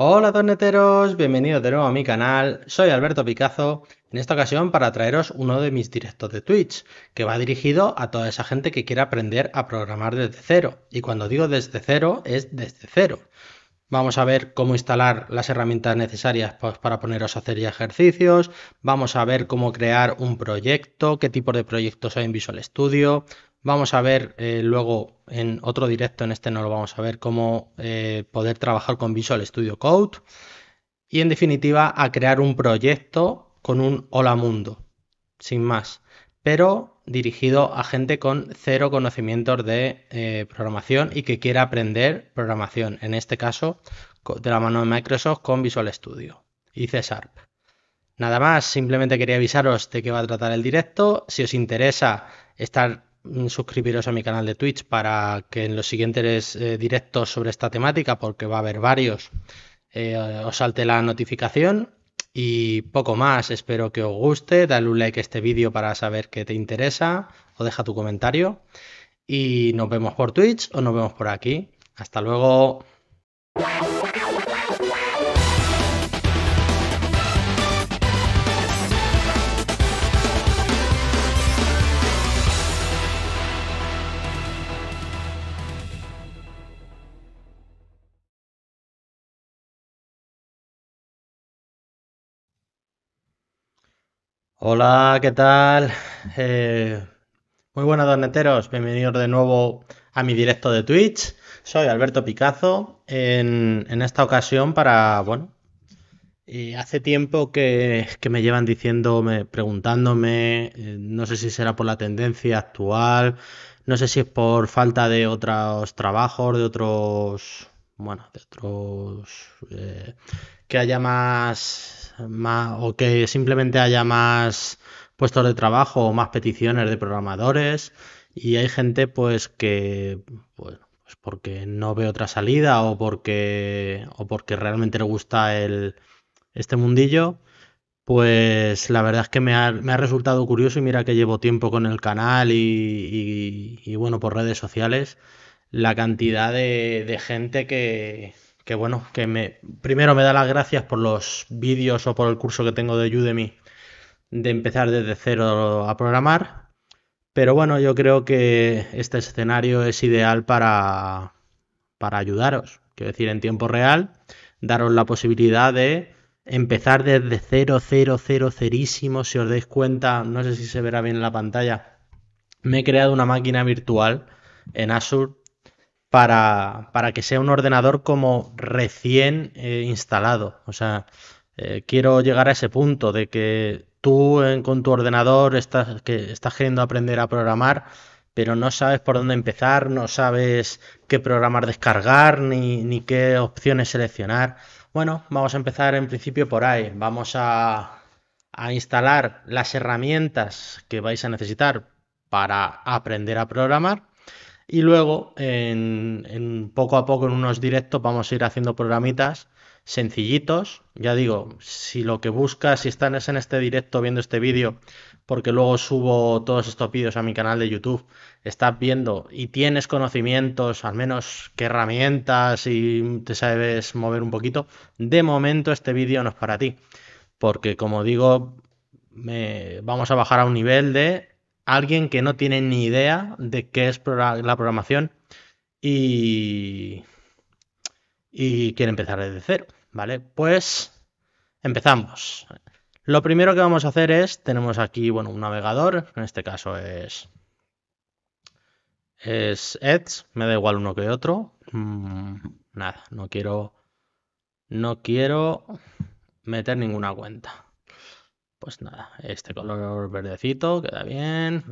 Hola doneteros, bienvenidos de nuevo a mi canal, soy Alberto Picazo, en esta ocasión para traeros uno de mis directos de Twitch, que va dirigido a toda esa gente que quiere aprender a programar desde cero, y cuando digo desde cero es desde cero. Vamos a ver cómo instalar las herramientas necesarias pues, para poneros a hacer ejercicios, vamos a ver cómo crear un proyecto, qué tipo de proyectos hay en Visual Studio, Vamos a ver eh, luego en otro directo, en este no lo vamos a ver, cómo eh, poder trabajar con Visual Studio Code y en definitiva a crear un proyecto con un hola mundo, sin más, pero dirigido a gente con cero conocimientos de eh, programación y que quiera aprender programación, en este caso de la mano de Microsoft con Visual Studio y C Sharp. Nada más, simplemente quería avisaros de qué va a tratar el directo. Si os interesa estar Mm, suscribiros a mi canal de Twitch para que en los siguientes eh, directos sobre esta temática, porque va a haber varios, eh, os salte la notificación. Y poco más, espero que os guste, dale un like a este vídeo para saber que te interesa o deja tu comentario. Y nos vemos por Twitch o nos vemos por aquí. Hasta luego. Hola, ¿qué tal? Eh, muy buenas, doneteros. Bienvenidos de nuevo a mi directo de Twitch. Soy Alberto Picazo. En, esta ocasión, para, bueno, hace tiempo que, me llevan diciéndome, preguntándome, eh, no sé si será por la tendencia actual, no sé si es por falta de otros trabajos, de otros, bueno, de otros, eh, que haya más o que simplemente haya más puestos de trabajo o más peticiones de programadores y hay gente pues que bueno, pues porque no ve otra salida o porque o porque realmente le gusta el este mundillo pues la verdad es que me ha, resultado curioso y mira que llevo tiempo con el canal y, bueno por redes sociales la cantidad de gente que, que bueno, que me, primero me da las gracias por los vídeos o por el curso que tengo de Udemy de empezar desde cero a programar. Pero bueno, yo creo que este escenario es ideal para, para ayudaros. Quiero decir, en tiempo real, daros la posibilidad de empezar desde cero, cero, cero, cerísimo. Si os dais cuenta, no sé si se verá bien en la pantalla. Me he creado una máquina virtual en Azure para, que sea un ordenador como recién eh, instalado. O sea, eh, quiero llegar a ese punto de que tú con tu ordenador estás, que estás queriendo aprender a programar, pero no sabes por dónde empezar, no sabes qué programar descargar ni, ni qué opciones seleccionar. Bueno, vamos a empezar en principio por ahí. Vamos a, a instalar las herramientas que vais a necesitar para aprender a programar y luego, en, poco a poco, en unos directos, vamos a ir haciendo programitas sencillitos. Ya digo, si lo que buscas, si estás en este directo viendo este vídeo, porque luego subo todos estos vídeos a mi canal de YouTube, estás viendo y tienes conocimientos, al menos qué herramientas y te sabes mover un poquito, de momento este vídeo no es para ti. Porque como digo, vamos a bajar a un nivel de alguien que no tiene ni idea de qué es la programación y, quiere empezar desde cero, ¿vale? Pues empezamos. Lo primero que vamos a hacer es, tenemos aquí, bueno, un navegador, en este caso es, es Edge, me da igual uno que otro. Mm, nada, no quiero, no quiero meter ninguna cuenta pues nada, este color verdecito queda bien.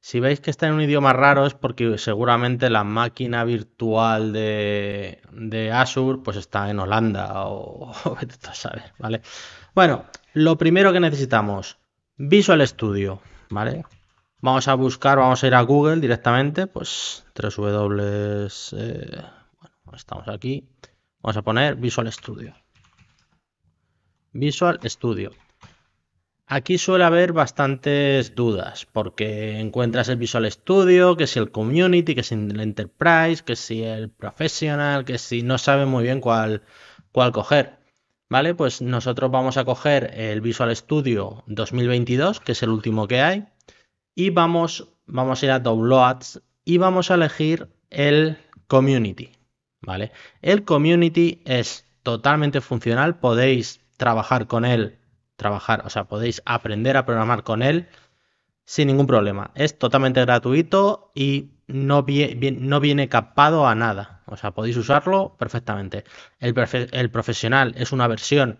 Si veis que está en un idioma raro es porque seguramente la máquina virtual de, Azure pues está en Holanda o, o ¿vale? Bueno, lo primero que necesitamos, Visual Studio, ¿vale? Vamos a buscar, vamos a ir a Google directamente, pues 3W eh, bueno, estamos aquí, vamos a poner Visual Studio. Visual Studio. Aquí suele haber bastantes dudas, porque encuentras el Visual Studio, que si el Community, que si el Enterprise, que si el Professional, que si no sabe muy bien cuál, cuál coger. ¿Vale? Pues nosotros vamos a coger el Visual Studio 2022, que es el último que hay, y vamos, vamos a ir a Downloads y vamos a elegir el Community. ¿Vale? El Community es totalmente funcional, podéis trabajar con él, trabajar, o sea, podéis aprender a programar con él sin ningún problema. Es totalmente gratuito y no, no viene capado a nada. O sea, podéis usarlo perfectamente. El, el profesional es una versión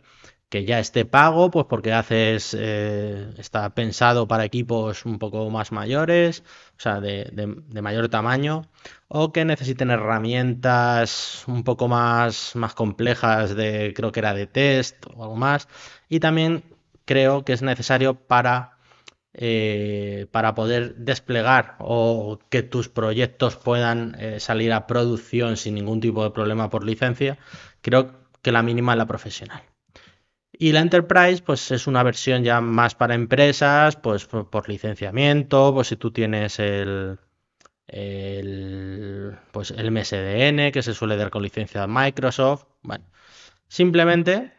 que ya esté pago, pues porque haces, eh, está pensado para equipos un poco más mayores, o sea, de, mayor tamaño, o que necesiten herramientas un poco más, más complejas de, creo que era de test o algo más, y también creo que es necesario para, eh, para poder desplegar o que tus proyectos puedan eh, salir a producción sin ningún tipo de problema por licencia, creo que la mínima es la profesional. Y la Enterprise, pues es una versión ya más para empresas, pues por, licenciamiento, pues si tú tienes el, el, pues el MSDN que se suele dar con licencia de Microsoft. Bueno, simplemente,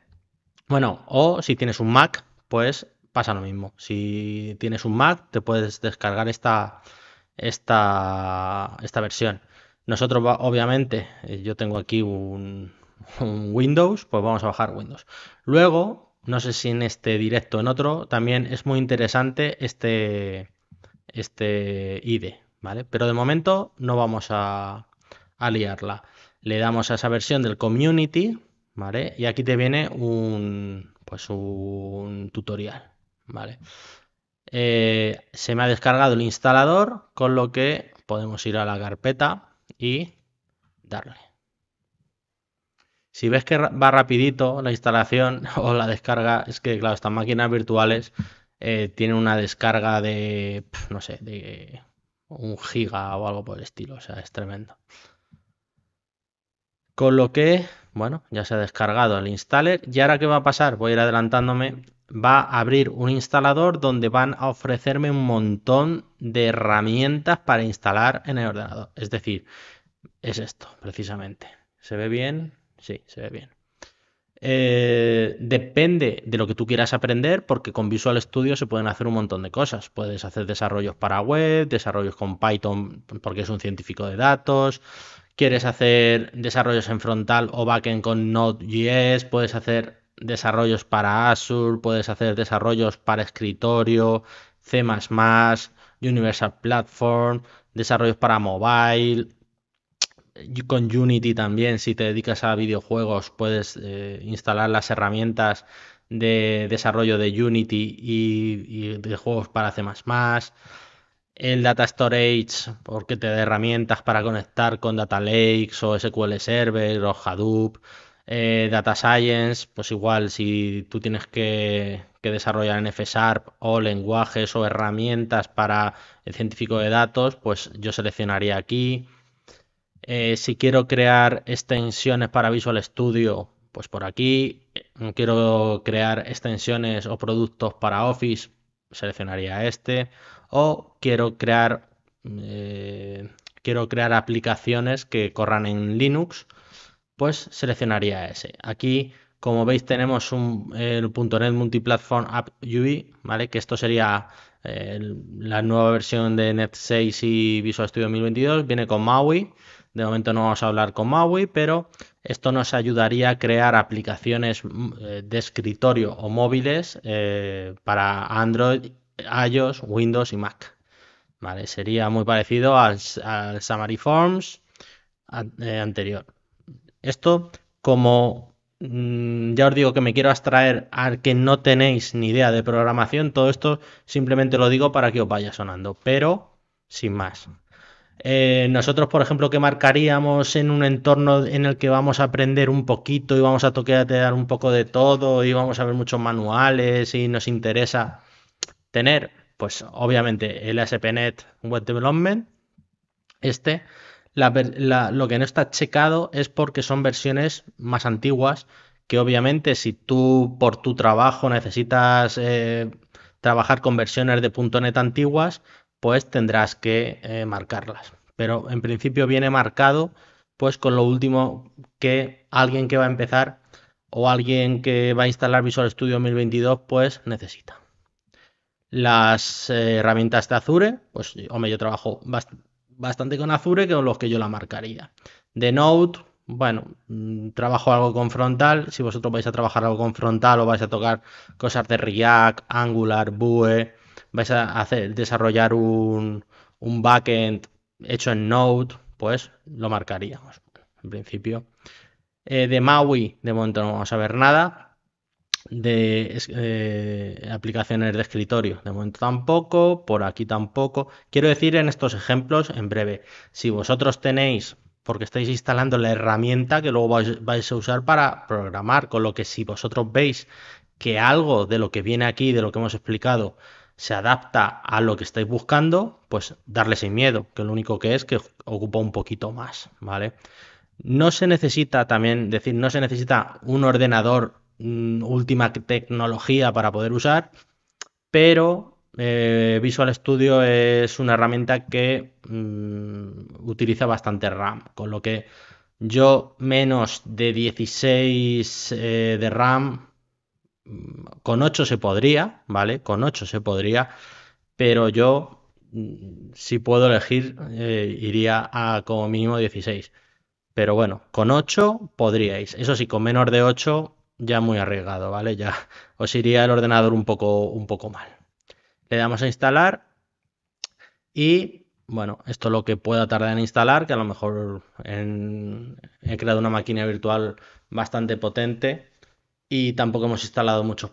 bueno, o si tienes un Mac, pues pasa lo mismo. Si tienes un Mac, te puedes descargar esta, esta, esta versión. Nosotros, obviamente, eh, yo tengo aquí un, Windows, pues vamos a bajar Windows. Luego, no sé si en este directo o en otro, también es muy interesante este, este ID, ¿vale? Pero de momento no vamos a, a liarla. Le damos a esa versión del community, ¿vale? Y aquí te viene un, pues un tutorial, ¿vale? Eh, se me ha descargado el instalador, con lo que podemos ir a la carpeta y darle. Si ves que va rapidito la instalación o la descarga, es que, claro, estas máquinas virtuales eh, tienen una descarga de, no sé, de un giga o algo por el estilo, o sea, es tremendo. Con lo que, bueno, ya se ha descargado el installer. ¿Y ahora qué va a pasar? Voy a ir adelantándome. Va a abrir un instalador donde van a ofrecerme un montón de herramientas para instalar en el ordenador. Es decir, es esto, precisamente. ¿Se ve bien? Sí, se ve bien. Eh, depende de lo que tú quieras aprender, porque con Visual Studio se pueden hacer un montón de cosas. Puedes hacer desarrollos para web, desarrollos con Python, porque es un científico de datos. Quieres hacer desarrollos en frontal o backend con Node.js, puedes hacer desarrollos para Azure, puedes hacer desarrollos para escritorio, C++, Universal Platform, desarrollos para mobile, con Unity también, si te dedicas a videojuegos, puedes eh, instalar las herramientas de desarrollo de Unity y, de juegos para C. El Data Storage, porque te da herramientas para conectar con Data Lakes o SQL Server o Hadoop. Eh, data Science, pues igual si tú tienes que, que desarrollar en f o lenguajes o herramientas para el científico de datos, pues yo seleccionaría aquí. Eh, si quiero crear extensiones para Visual Studio, pues por aquí. Eh, quiero crear extensiones o productos para Office, seleccionaría este. O quiero crear, eh, quiero crear aplicaciones que corran en Linux, pues seleccionaría ese. Aquí, como veis, tenemos un, el .NET Multiplatform App UI, ¿vale? Que esto sería la nueva versión de NET 6 y Visual Studio 2022. Viene con MAUI. De momento no vamos a hablar con MAUI, pero esto nos ayudaría a crear aplicaciones mm, eh, de escritorio o móviles eh, para Android, iOS, Windows y Mac. Vale, sería muy parecido al, al Summary Forms eh, anterior. Esto como mm, ya os digo que me quiero abstraer al que no tenéis ni idea de programación, todo esto simplemente lo digo para que os vaya sonando, pero sin más. Eh, nosotros, por ejemplo, que marcaríamos en un entorno en el que vamos a aprender un poquito y vamos a toquear un poco de todo y vamos a ver muchos manuales y nos interesa tener? Pues obviamente el ASP.NET Web Development, este, lo que no está checado es porque son versiones más antiguas que obviamente si tú por tu trabajo necesitas eh, trabajar con versiones de .NET antiguas, pues tendrás que eh, marcarlas pero en principio viene marcado pues con lo último que alguien que va a empezar o alguien que va a instalar Visual Studio 2022 pues necesita. Las eh, herramientas de Azure, pues hombre, yo trabajo bastante con Azure que con los que yo la marcaría. De Node, bueno, mm, trabajo algo con frontal. Si vosotros vais a trabajar algo con frontal o vais a tocar cosas de React, Angular, Vue, vais a hacer, desarrollar un, un backend hecho en Node, pues lo marcaríamos, en principio. Eh, de Maui, de momento no vamos a ver nada. De eh, aplicaciones de escritorio, de momento tampoco, por aquí tampoco. Quiero decir en estos ejemplos, en breve, si vosotros tenéis, porque estáis instalando la herramienta que luego vais a usar para programar, con lo que si vosotros veis que algo de lo que viene aquí, de lo que hemos explicado, se adapta a lo que estáis buscando, pues darle sin miedo, que lo único que es que ocupa un poquito más, ¿vale? No se necesita también, decir, no se necesita un ordenador mm, última tecnología para poder usar, pero eh, Visual Studio es una herramienta que mm, utiliza bastante RAM, con lo que yo menos de 16 eh, de RAM con 8 se podría, ¿vale? Con 8 se podría, pero yo, mm, si puedo elegir, eh, iría a como mínimo 16. Pero bueno, con 8 podríais. Eso sí, con menos de 8 ya muy arriesgado, ¿vale? Ya os iría el ordenador un poco, un poco mal. Le damos a instalar y, bueno, esto es lo que pueda tardar en instalar, que a lo mejor en, he creado una máquina virtual bastante potente y tampoco hemos instalado muchos,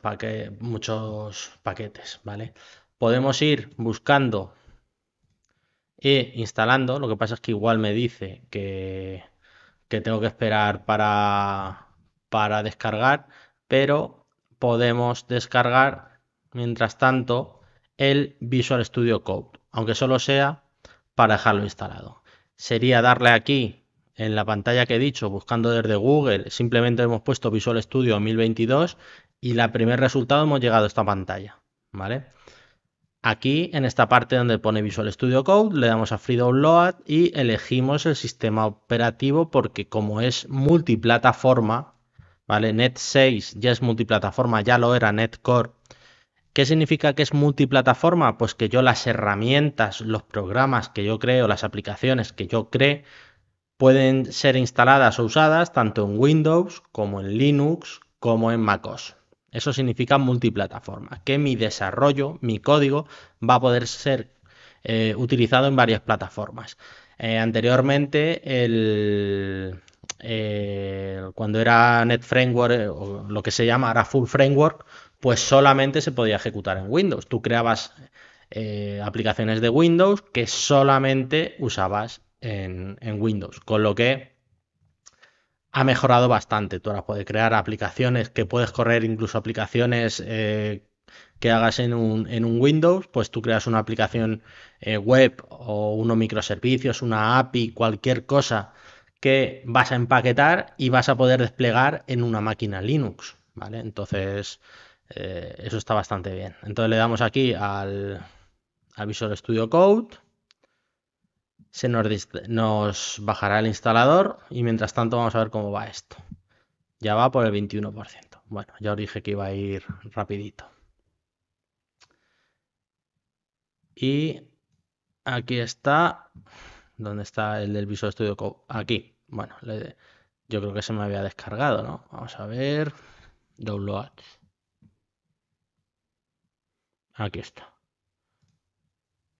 paquetes, ¿vale? Podemos ir buscando e instalando, lo que pasa es que igual me dice que, tengo que esperar para, para descargar, pero podemos descargar mientras tanto el Visual Studio Code, aunque solo sea para dejarlo instalado. Sería darle aquí en la pantalla que he dicho, buscando desde Google, simplemente hemos puesto Visual Studio 2022 y el primer resultado hemos llegado a esta pantalla, ¿vale? Aquí, en esta parte donde pone Visual Studio Code, le damos a Free Download y elegimos el sistema operativo porque como es multiplataforma, ¿vale? Net 6 ya es multiplataforma, ya lo era NetCore. ¿Qué significa que es multiplataforma? Pues que yo las herramientas, los programas que yo creo, las aplicaciones que yo creo, Pueden ser instaladas o usadas tanto en Windows como en Linux como en MacOS. Eso significa multiplataforma, que mi desarrollo, mi código, va a poder ser eh, utilizado en varias plataformas. Eh, anteriormente, eh, cuando era Net Framework, o lo que se llama Full Framework, pues solamente se podía ejecutar en Windows. Tú creabas aplicaciones de Windows que solamente usabas en, Windows. Con lo que ha mejorado bastante. Tú ahora puedes crear aplicaciones que puedes correr, incluso aplicaciones eh, que hagas en un, Windows, pues tú creas una aplicación eh, web o unos microservicios, una API, cualquier cosa que vas a empaquetar y vas a poder desplegar en una máquina Linux, ¿vale? Entonces, eh, eso está bastante bien. Entonces le damos aquí al, al Visual Studio Code se nos, nos bajará el instalador y mientras tanto vamos a ver cómo va esto. Ya va por el 21%. Bueno, ya os dije que iba a ir rapidito. Y aquí está, ¿dónde está el del Visual Studio Aquí. Bueno, yo creo que se me había descargado, ¿no? Vamos a ver. download Aquí está.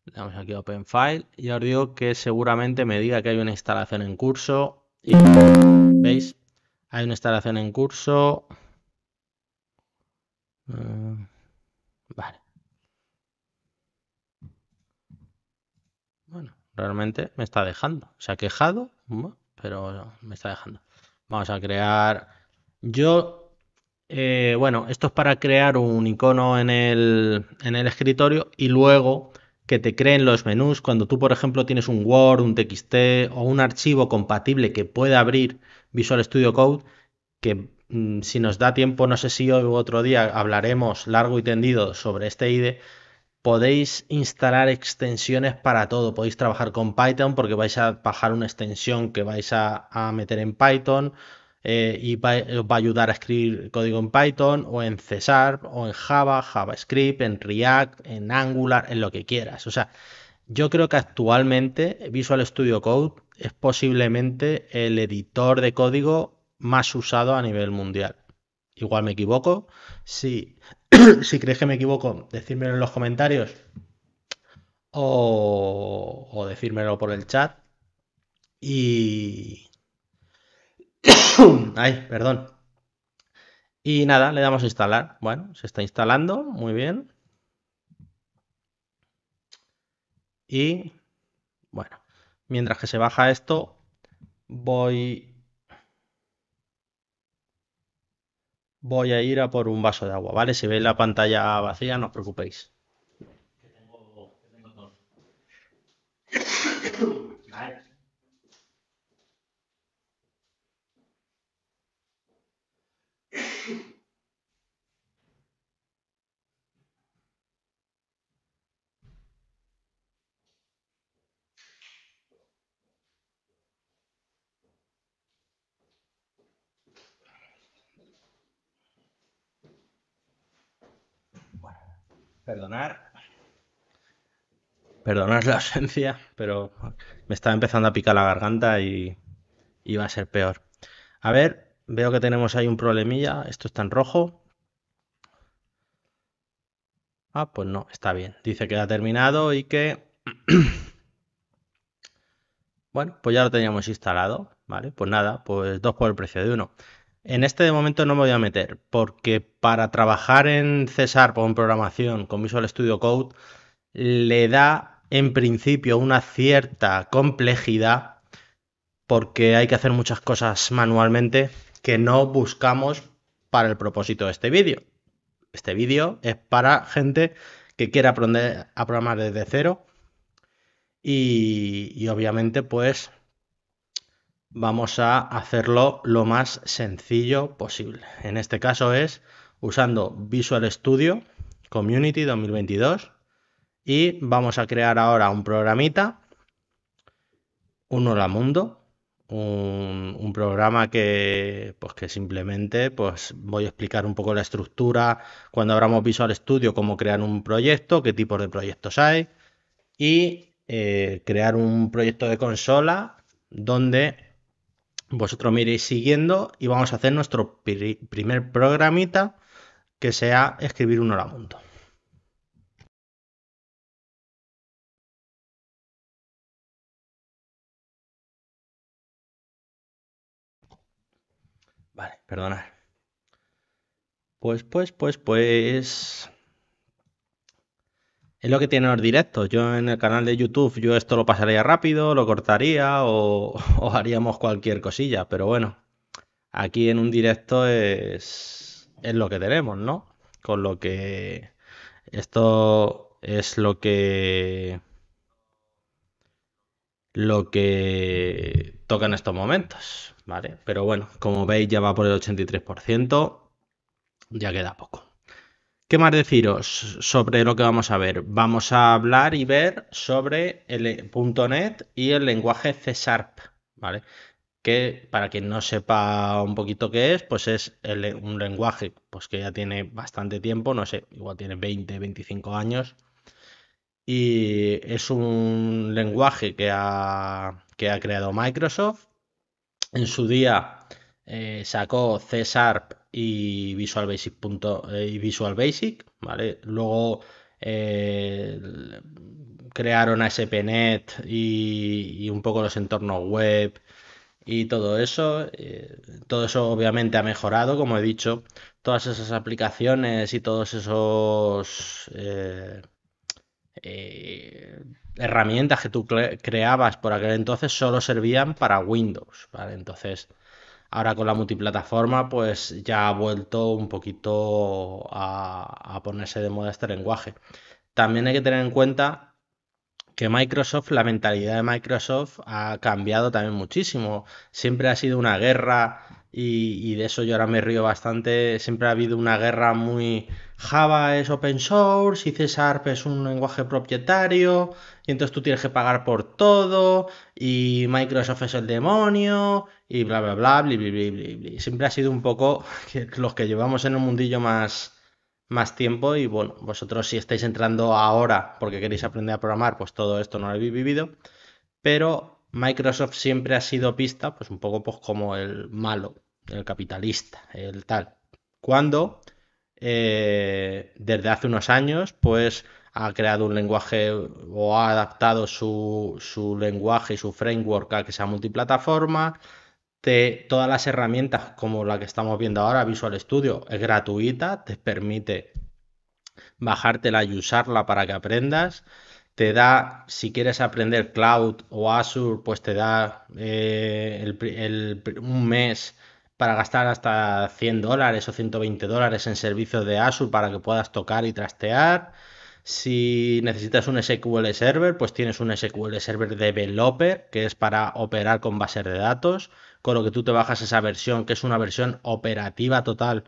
Le damos aquí a Open File. Y os digo que seguramente me diga que hay una instalación en curso. veis, hay una instalación en curso. Eh, vale. Bueno, realmente me está dejando. Se ha quejado, pero me está dejando. Vamos a crear. Yo, eh, bueno, esto es para crear un icono en el escritorio y luego que te creen los menús. Cuando tú, por ejemplo, tienes un Word, un TXT o un archivo compatible que pueda abrir Visual Studio Code, que mm, si nos da tiempo, no sé si hoy u otro día hablaremos largo y tendido sobre este IDE, podéis instalar extensiones para todo. Podéis trabajar con Python porque vais a bajar una extensión que vais a, a meter en Python. Eh, y eh, va, a ayudar a escribir código en Python o en C o en Java, JavaScript, en React, en Angular, en lo que quieras. O sea, yo creo que actualmente Visual Studio Code es posiblemente el editor de código más usado a nivel mundial. Igual me equivoco. Si, si crees que me equivoco, decírmelo en los comentarios o, o decírmelo por el chat. Y, Ay, perdón. Y nada, le damos a instalar. Bueno, se está instalando, muy bien. Y bueno, mientras que se baja esto, voy voy a ir a por un vaso de agua, ¿vale? Si veis la pantalla vacía, no os preocupéis. perdonar. Perdonar la ausencia, pero me estaba empezando a picar la garganta y iba a ser peor. A ver, veo que tenemos ahí un problemilla. Esto está en rojo. Ah, pues no, está bien. Dice que ha terminado y que... bueno, pues ya lo teníamos instalado. Vale, pues nada, pues dos por el precio de uno. En este momento no me voy a meter, porque para trabajar en o con programación, con Visual Studio Code, le da en principio una cierta complejidad, porque hay que hacer muchas cosas manualmente que no buscamos para el propósito de este vídeo. Este vídeo es para gente que quiera aprender a programar desde cero y obviamente pues vamos a hacerlo lo más sencillo posible. En este caso es usando Visual Studio Community 2022 y vamos a crear ahora un programita, un Hola Mundo, un, programa que, pues que simplemente pues voy a explicar un poco la estructura cuando abramos Visual Studio, cómo crear un proyecto, qué tipos de proyectos hay y eh, crear un proyecto de consola donde vosotros me siguiendo y vamos a hacer nuestro primer programita que sea escribir un oramundo. Vale, perdonad. Pues, pues, pues, pues... Es lo que tienen los directos. Yo en el canal de YouTube, yo esto lo pasaría rápido, lo cortaría o, haríamos cualquier cosilla. Pero bueno, aquí en un directo es, es lo que tenemos, ¿no? Con lo que esto es lo que lo que toca en estos momentos, ¿vale? Pero bueno, como veis ya va por el 83%, ya queda poco. ¿Qué más deciros sobre lo que vamos a ver? Vamos a hablar y ver sobre el eh, .NET y el lenguaje C ¿vale? Que para quien no sepa un poquito qué es, pues es eh, un lenguaje pues que ya tiene bastante tiempo, no sé, igual tiene 20, 25 años. Y es un lenguaje que ha, que ha creado Microsoft. En su día eh, sacó C Sharp y Visual Basic, punto, eh, y Visual Basic ¿vale? Luego eh, crearon ASP.NET y, un poco los entornos web y todo eso. Eh, todo eso obviamente ha mejorado, como he dicho, todas esas aplicaciones y todos esos herramientas que tú creabas por aquel entonces solo servían para Windows, ¿vale? Entonces Ahora con la multiplataforma, pues ya ha vuelto un poquito a, ponerse de moda este lenguaje. También hay que tener en cuenta que Microsoft, la mentalidad de Microsoft ha cambiado también muchísimo. Siempre ha sido una guerra y, de eso yo ahora me río bastante. Siempre ha habido una guerra muy Java es open source y C es un lenguaje propietario y entonces tú tienes que pagar por todo y Microsoft es el demonio y bla, bla, bla, bla, Siempre ha sido un poco los que llevamos en un mundillo más, tiempo y bueno, vosotros si estáis entrando ahora porque queréis aprender a programar, pues todo esto no lo habéis vivido, pero Microsoft siempre ha sido pista, pues un poco pues, como el malo, el capitalista, el tal. Cuando eh, desde hace unos años, pues ha creado un lenguaje o ha adaptado su, su lenguaje y su framework a que sea multiplataforma, todas las herramientas como la que estamos viendo ahora, Visual Studio, es gratuita, te permite bajártela y usarla para que aprendas. Te da, si quieres aprender cloud o Azure, pues te da eh, un mes para gastar hasta 100 dólares o 120 dólares en servicios de Azure para que puedas tocar y trastear. Si necesitas un SQL Server, pues tienes un SQL Server Developer, que es para operar con bases de datos con lo que tú te bajas esa versión, que es una versión operativa total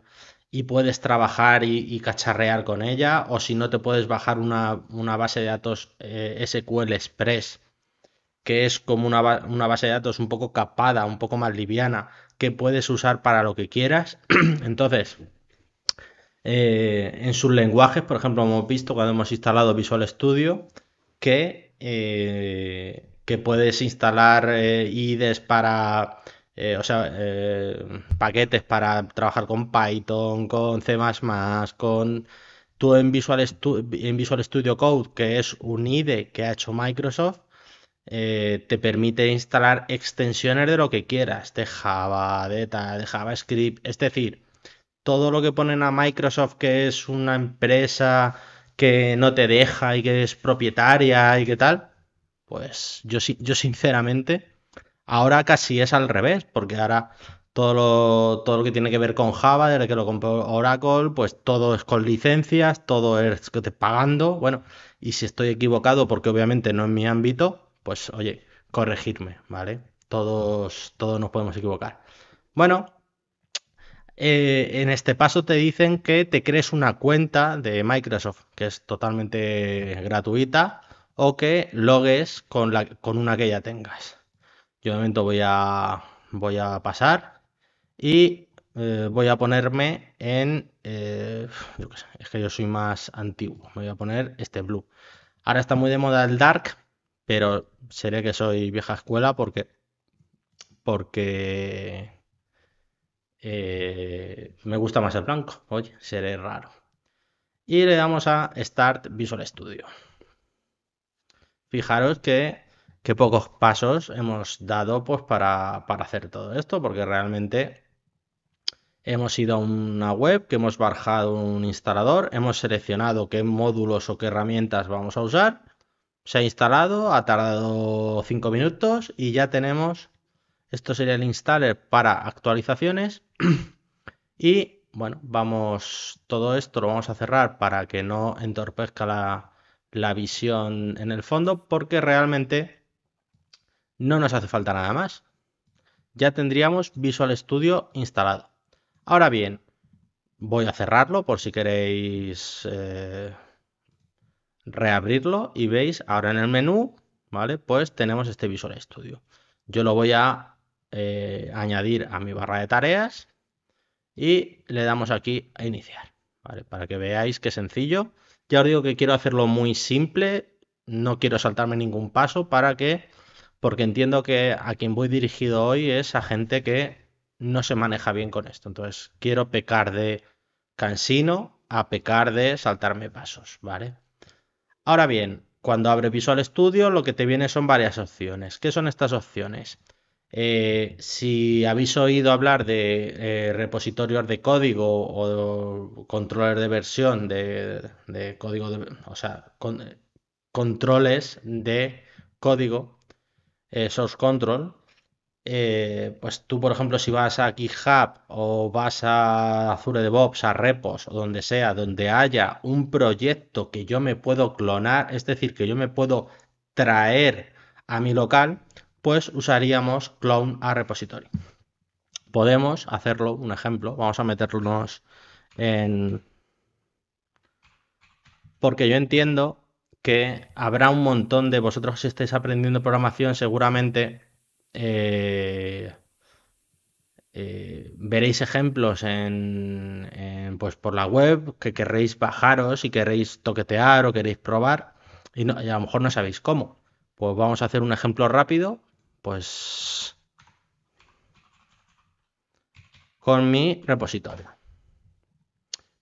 y puedes trabajar y, cacharrear con ella, o si no te puedes bajar una, base de datos eh, SQL Express, que es como una, base de datos un poco capada, un poco más liviana, que puedes usar para lo que quieras. Entonces, eh, en sus lenguajes, por ejemplo, hemos visto cuando hemos instalado Visual Studio que, eh, que puedes instalar IDEs IDs para eh, o sea, eh, paquetes para trabajar con Python, con C++, con todo en Visual, Studio Code, que es un IDE que ha hecho Microsoft, eh, te permite instalar extensiones de lo que quieras, de Java, de, de JavaScript, es decir, todo lo que ponen a Microsoft que es una empresa que no te deja y que es propietaria y que tal, pues yo, yo sinceramente Ahora casi es al revés, porque ahora todo lo, todo lo que tiene que ver con Java, desde que lo compró Oracle, pues todo es con licencias, todo es pagando. Bueno, y si estoy equivocado, porque obviamente no es mi ámbito, pues oye, corregirme, ¿vale? Todos, todos nos podemos equivocar. Bueno, eh, en este paso te dicen que te crees una cuenta de Microsoft, que es totalmente gratuita, o que logues con, la, con una que ya tengas. Yo de momento voy a, voy a pasar y eh, voy a ponerme en... Eh, es que yo soy más antiguo. voy a poner este blue. Ahora está muy de moda el dark, pero seré que soy vieja escuela porque... Porque... Eh, me gusta más el blanco. Oye, seré raro. Y le damos a Start Visual Studio. Fijaros que qué pocos pasos hemos dado pues, para, hacer todo esto, porque realmente hemos ido a una web, que hemos bajado un instalador, hemos seleccionado qué módulos o qué herramientas vamos a usar, se ha instalado, ha tardado cinco minutos y ya tenemos, esto sería el installer para actualizaciones y bueno, vamos, todo esto lo vamos a cerrar para que no entorpezca la, la visión en el fondo porque realmente no nos hace falta nada más. Ya tendríamos Visual Studio instalado. Ahora bien, voy a cerrarlo por si queréis eh, reabrirlo y veis ahora en el menú, ¿vale? Pues tenemos este Visual Studio. Yo lo voy a eh, añadir a mi barra de tareas y le damos aquí a iniciar, Para que veáis qué sencillo. Ya os digo que quiero hacerlo muy simple, no quiero saltarme ningún paso para que porque entiendo que a quien voy dirigido hoy es a gente que no se maneja bien con esto. Entonces, quiero pecar de cansino a pecar de saltarme pasos, ¿vale? Ahora bien, cuando abre Visual Studio, lo que te viene son varias opciones. ¿Qué son estas opciones? Eh, si habéis oído hablar de eh, repositorios de código o controles de versión de, código, o sea, controles de código, eh, source control, eh, pues tú, por ejemplo, si vas a GitHub o vas a Azure DevOps, a repos o donde sea, donde haya un proyecto que yo me puedo clonar, es decir, que yo me puedo traer a mi local, pues usaríamos clone a repository. Podemos hacerlo, un ejemplo, vamos a meternos en... Porque yo entiendo que habrá un montón de vosotros que estáis aprendiendo programación, seguramente eh, eh, veréis ejemplos en, pues por la web que querréis bajaros y queréis toquetear o queréis probar y, a lo mejor no sabéis cómo. Pues vamos a hacer un ejemplo rápido, pues con mi repositorio.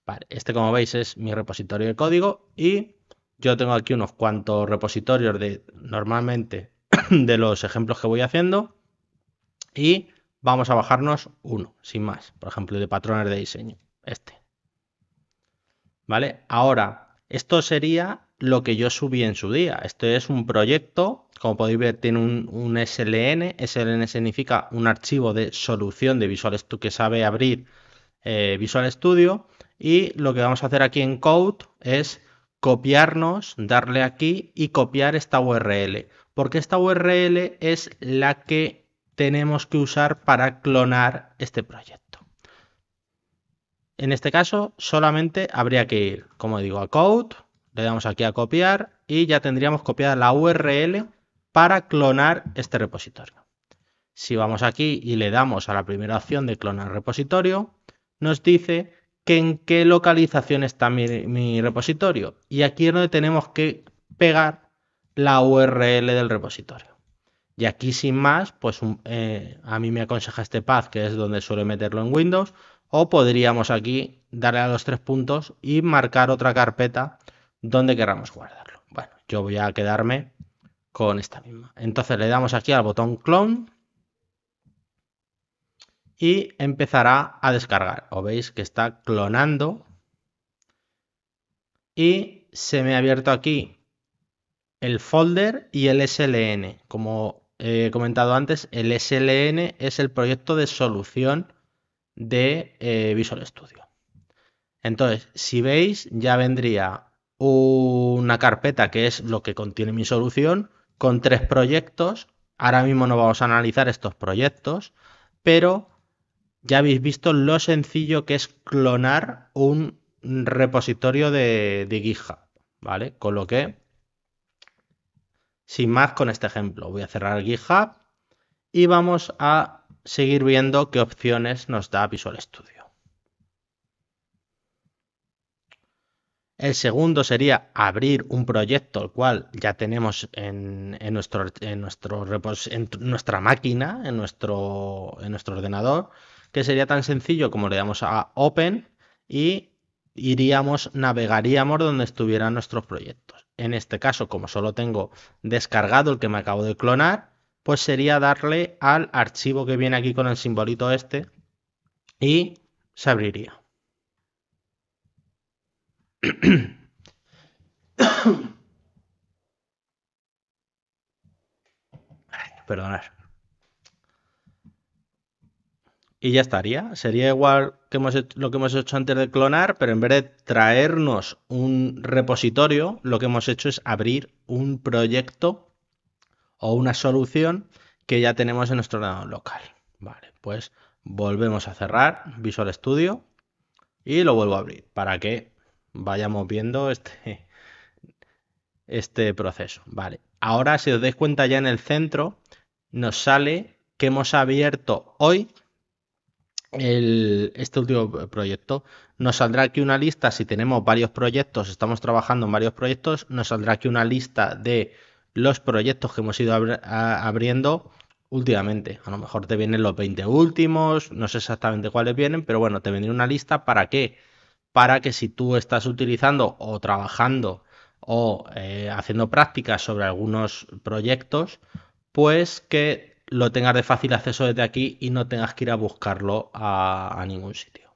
Vale, este como veis es mi repositorio de código y yo tengo aquí unos cuantos repositorios de normalmente de los ejemplos que voy haciendo y vamos a bajarnos uno, sin más, por ejemplo, de patrones de diseño, este. ¿Vale? Ahora, esto sería lo que yo subí en su día. Esto es un proyecto, como podéis ver, tiene un, SLN. SLN significa un archivo de solución de Visual Studio que sabe abrir eh, Visual Studio. Y lo que vamos a hacer aquí en Code es copiarnos, darle aquí y copiar esta URL, porque esta URL es la que tenemos que usar para clonar este proyecto. En este caso solamente habría que ir, como digo, a Code, le damos aquí a copiar y ya tendríamos copiada la URL para clonar este repositorio. Si vamos aquí y le damos a la primera opción de clonar repositorio, nos dice que en qué localización está mi, repositorio. Y aquí es donde tenemos que pegar la URL del repositorio. Y aquí sin más, pues eh, a mí me aconseja este path, que es donde suele meterlo en Windows, o podríamos aquí darle a los tres puntos y marcar otra carpeta donde queramos guardarlo. Bueno, yo voy a quedarme con esta misma. Entonces le damos aquí al botón clone y empezará a descargar. O veis que está clonando y se me ha abierto aquí el folder y el SLN. Como he comentado antes, el SLN es el proyecto de solución de eh, Visual Studio. Entonces, si veis, ya vendría una carpeta que es lo que contiene mi solución con tres proyectos. Ahora mismo no vamos a analizar estos proyectos, pero ya habéis visto lo sencillo que es clonar un repositorio de, GitHub, ¿vale? Con lo que, sin más con este ejemplo, voy a cerrar GitHub y vamos a seguir viendo qué opciones nos da Visual Studio. El segundo sería abrir un proyecto, el cual ya tenemos en, nuestra máquina, en nuestro ordenador que sería tan sencillo como le damos a Open y iríamos, navegaríamos donde estuvieran nuestros proyectos. En este caso, como solo tengo descargado el que me acabo de clonar, pues sería darle al archivo que viene aquí con el simbolito este y se abriría. Perdonar y ya estaría. Sería igual que lo que hemos hecho antes de clonar, pero en vez de traernos un repositorio, lo que hemos hecho es abrir un proyecto o una solución que ya tenemos en nuestro lado local. Vale, pues volvemos a cerrar Visual Studio y lo vuelvo a abrir para que vayamos viendo este, este proceso. Vale, ahora si os dais cuenta ya en el centro nos sale que hemos abierto hoy el, este último proyecto. Nos saldrá aquí una lista, si tenemos varios proyectos, estamos trabajando en varios proyectos, nos saldrá aquí una lista de los proyectos que hemos ido abriendo últimamente. A lo mejor te vienen los 20 últimos, no sé exactamente cuáles vienen, pero bueno, te vendría una lista para qué. Para que si tú estás utilizando o trabajando o eh, haciendo prácticas sobre algunos proyectos, pues que lo tengas de fácil acceso desde aquí y no tengas que ir a buscarlo a, ningún sitio.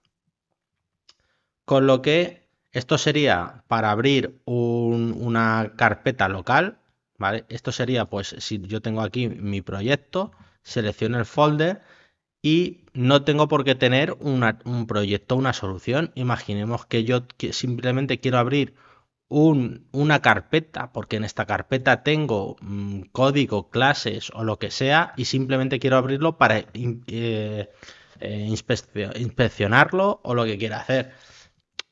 Con lo que esto sería para abrir una carpeta local, ¿vale? Esto sería pues si yo tengo aquí mi proyecto, selecciono el folder y no tengo por qué tener un proyecto, una solución. Imaginemos que yo simplemente quiero abrir una carpeta, porque en esta carpeta tengo mm, código, clases o lo que sea, y simplemente quiero abrirlo para eh, eh, inspeccionarlo o lo que quiera hacer.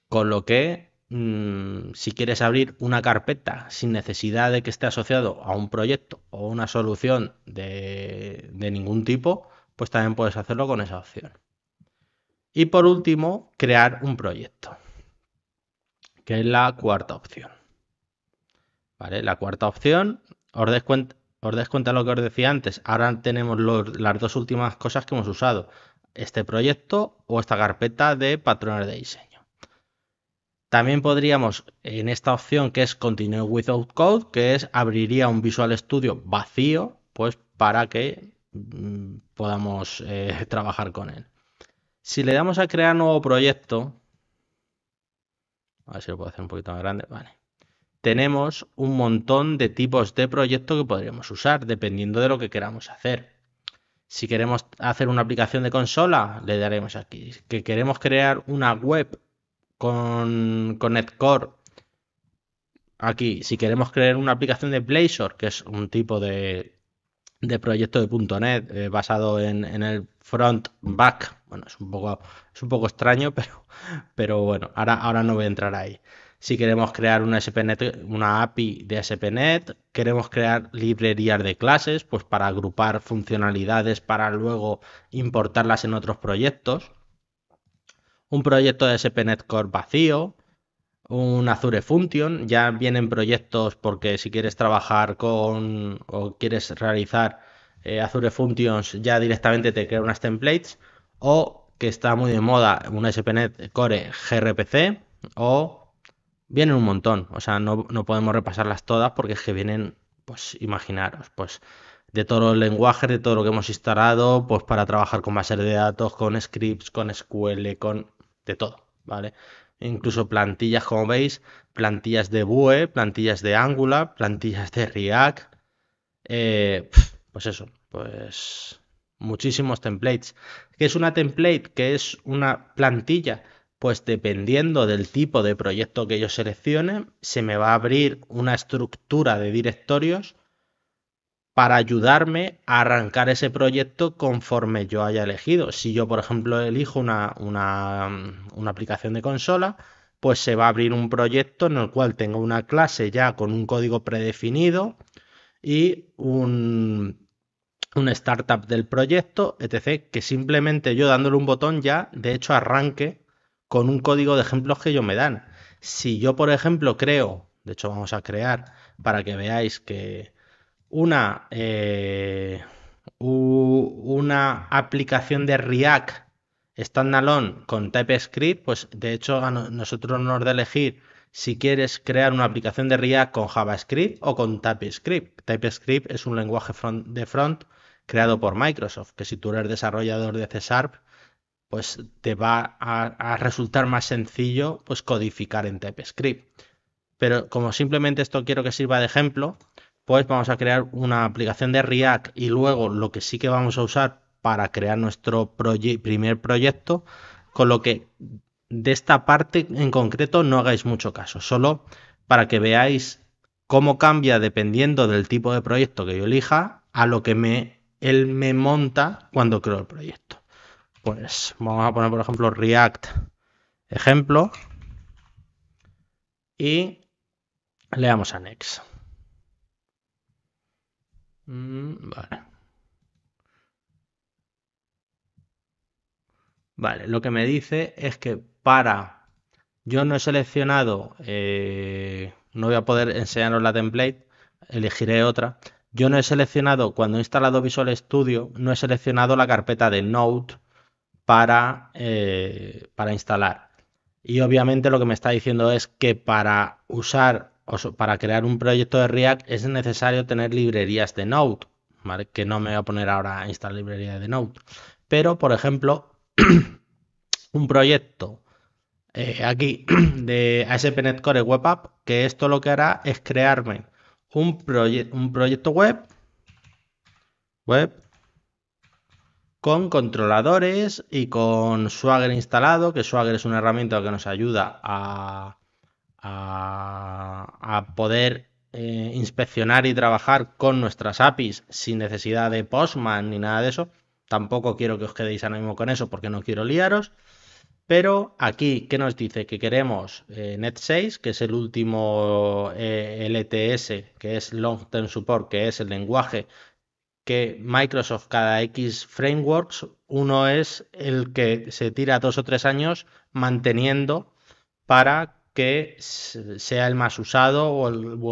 Con lo que, mm, si quieres abrir una carpeta sin necesidad de que esté asociado a un proyecto o una solución de ningún tipo, pues también puedes hacerlo con esa opción. Y por último, crear un proyecto que es la cuarta opción. ¿Vale? La cuarta opción, os des cuenta, lo que os decía antes. Ahora tenemos las dos últimas cosas que hemos usado. Este proyecto o esta carpeta de patrones de diseño. También podríamos, en esta opción que es Continue Without Code, que es abriría un Visual Studio vacío, pues para que mm, podamos eh, trabajar con él. Si le damos a crear nuevo proyecto, a ver si lo puedo hacer un poquito más grande. Vale. Tenemos un montón de tipos de proyecto que podríamos usar dependiendo de lo que queramos hacer. Si queremos hacer una aplicación de consola, le daremos aquí. Que queremos crear una web con, Netcore, aquí. Si queremos crear una aplicación de Blazor, que es un tipo de, proyecto de .NET eh, basado en, en el front-back es un poco, es un poco extraño, pero, pero bueno, ahora, ahora no voy a entrar ahí. Si queremos crear una, una API de SPNet, queremos crear librerías de clases, pues para agrupar funcionalidades para luego importarlas en otros proyectos. Un proyecto de SPNet Core vacío, un Azure Function, ya vienen proyectos porque si quieres trabajar con o quieres realizar eh, Azure Functions ya directamente te crea unas templates, o que está muy de moda una SPNet Core gRPC, o vienen un montón, o sea, no, podemos repasarlas todas porque es que vienen, pues imaginaros, pues de todo el lenguaje, de todo lo que hemos instalado, pues para trabajar con bases de datos, con scripts, con SQL, con de todo, ¿vale? Incluso plantillas, como veis, plantillas de Vue, plantillas de Angular, plantillas de React, eh, pues eso, pues muchísimos templates. ¿Qué es una template? Que es una plantilla? Pues dependiendo del tipo de proyecto que yo seleccione, se me va a abrir una estructura de directorios para ayudarme a arrancar ese proyecto conforme yo haya elegido. Si yo, por ejemplo, elijo una, una aplicación de consola, pues se va a abrir un proyecto en el cual tengo una clase ya con un código predefinido y un, una startup del proyecto, etc., que simplemente yo dándole un botón ya, de hecho, arranque con un código de ejemplos que ellos me dan. Si yo, por ejemplo, creo, de hecho vamos a crear para que veáis que una, eh, una aplicación de React standalone con TypeScript, pues de hecho a nosotros nos de elegir si quieres crear una aplicación de React con JavaScript o con TypeScript. TypeScript es un lenguaje de front creado por Microsoft, que si tú eres desarrollador de C pues te va a, resultar más sencillo pues, codificar en TypeScript. Pero como simplemente esto quiero que sirva de ejemplo, pues vamos a crear una aplicación de React y luego lo que sí que vamos a usar para crear nuestro primer proyecto, con lo que de esta parte en concreto no hagáis mucho caso, solo para que veáis cómo cambia dependiendo del tipo de proyecto que yo elija a lo que me él me monta cuando creo el proyecto. Pues vamos a poner, por ejemplo, React ejemplo y le damos a Next. Mm, vale. Vale, lo que me dice es que para... Yo no he seleccionado, eh, no voy a poder enseñaros la template, elegiré otra, yo no he seleccionado, cuando he instalado Visual Studio, no he seleccionado la carpeta de Node para, eh, para instalar. Y obviamente lo que me está diciendo es que para usar o para crear un proyecto de React es necesario tener librerías de Node, que no me voy a poner ahora a instalar librerías de Node. Pero, por ejemplo, un proyecto eh, aquí de ASP.NET Core Web App, que esto lo que hará es crearme un, proyecto web, web con controladores y con Swagger instalado, que Swagger es una herramienta que nos ayuda a, a, poder eh, inspeccionar y trabajar con nuestras APIs sin necesidad de Postman ni nada de eso. Tampoco quiero que os quedéis ahora mismo con eso porque no quiero liaros. Pero aquí, ¿qué nos dice? Que queremos eh, NET6, que es el último eh, LTS, que es Long Term Support, que es el lenguaje que Microsoft cada X frameworks, uno es el que se tira dos o tres años manteniendo para que sea el más usado o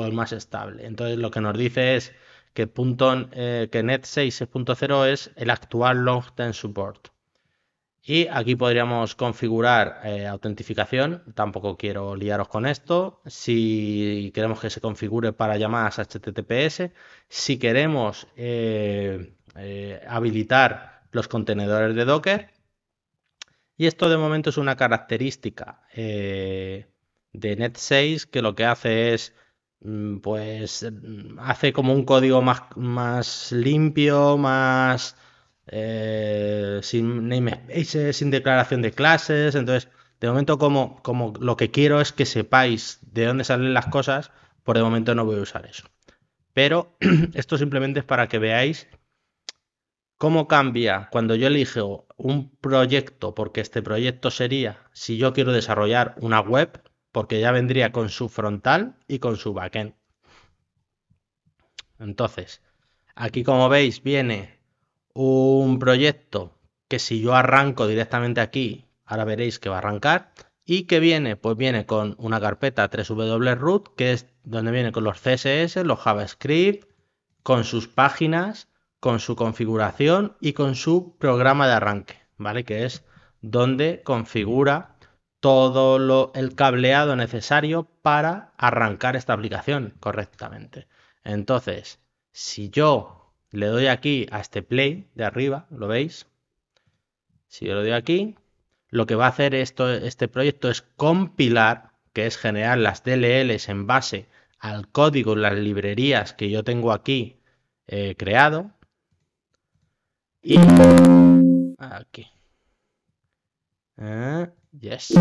el, más estable. Entonces lo que nos dice es que, punto, eh, que Net 6.0 es el actual Long Term Support. Y aquí podríamos configurar eh, autentificación, tampoco quiero liaros con esto. Si queremos que se configure para llamadas HTTPS, si queremos eh, eh, habilitar los contenedores de Docker. Y esto de momento es una característica de NET6 que lo que hace es mm, pues hace como un código más, más limpio, más eh, sin namespaces, sin declaración de clases. Entonces, de momento, como, como lo que quiero es que sepáis de dónde salen las cosas, por el momento no voy a usar eso. Pero esto simplemente es para que veáis cómo cambia cuando yo elijo un proyecto, porque este proyecto sería, si yo quiero desarrollar una web, porque ya vendría con su frontal y con su backend. Entonces, aquí como veis viene un proyecto que si yo arranco directamente aquí, ahora veréis que va a arrancar. ¿Y que viene? Pues viene con una carpeta 3W root, que es donde viene con los CSS, los JavaScript, con sus páginas, con su configuración y con su programa de arranque, ¿vale? Que es donde configura todo lo, el cableado necesario para arrancar esta aplicación correctamente. Entonces, si yo le doy aquí a este play de arriba, ¿lo veis? Si yo lo doy aquí, lo que va a hacer esto, este proyecto es compilar, que es generar las DLLs en base al código, las librerías que yo tengo aquí eh, creado. Y aquí. Ah, yes.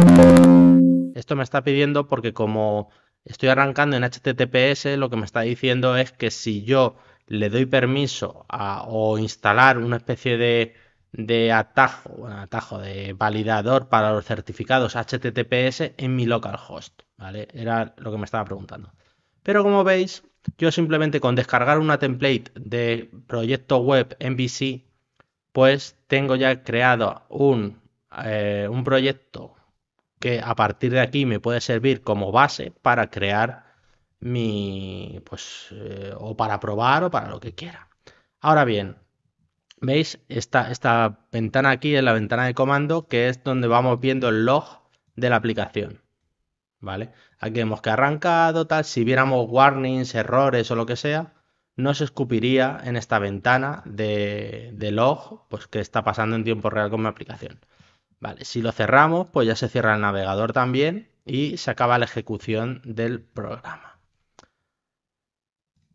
Esto me está pidiendo porque como estoy arrancando en HTTPS, lo que me está diciendo es que si yo le doy permiso a, o instalar una especie de, atajo, un atajo de validador para los certificados HTTPS en mi localhost, ¿vale? Era lo que me estaba preguntando. Pero como veis, yo simplemente con descargar una template de proyecto web MVC, pues tengo ya creado un, eh, un proyecto que a partir de aquí me puede servir como base para crear mi, pues, eh, o para probar o para lo que quiera. Ahora bien, ¿veis? Esta, esta ventana aquí es la ventana de comando que es donde vamos viendo el log de la aplicación. ¿Vale? Aquí vemos que ha arrancado, tal. Si viéramos warnings, errores o lo que sea, no se escupiría en esta ventana de, log, pues que está pasando en tiempo real con mi aplicación. Vale, si lo cerramos, pues ya se cierra el navegador también y se acaba la ejecución del programa.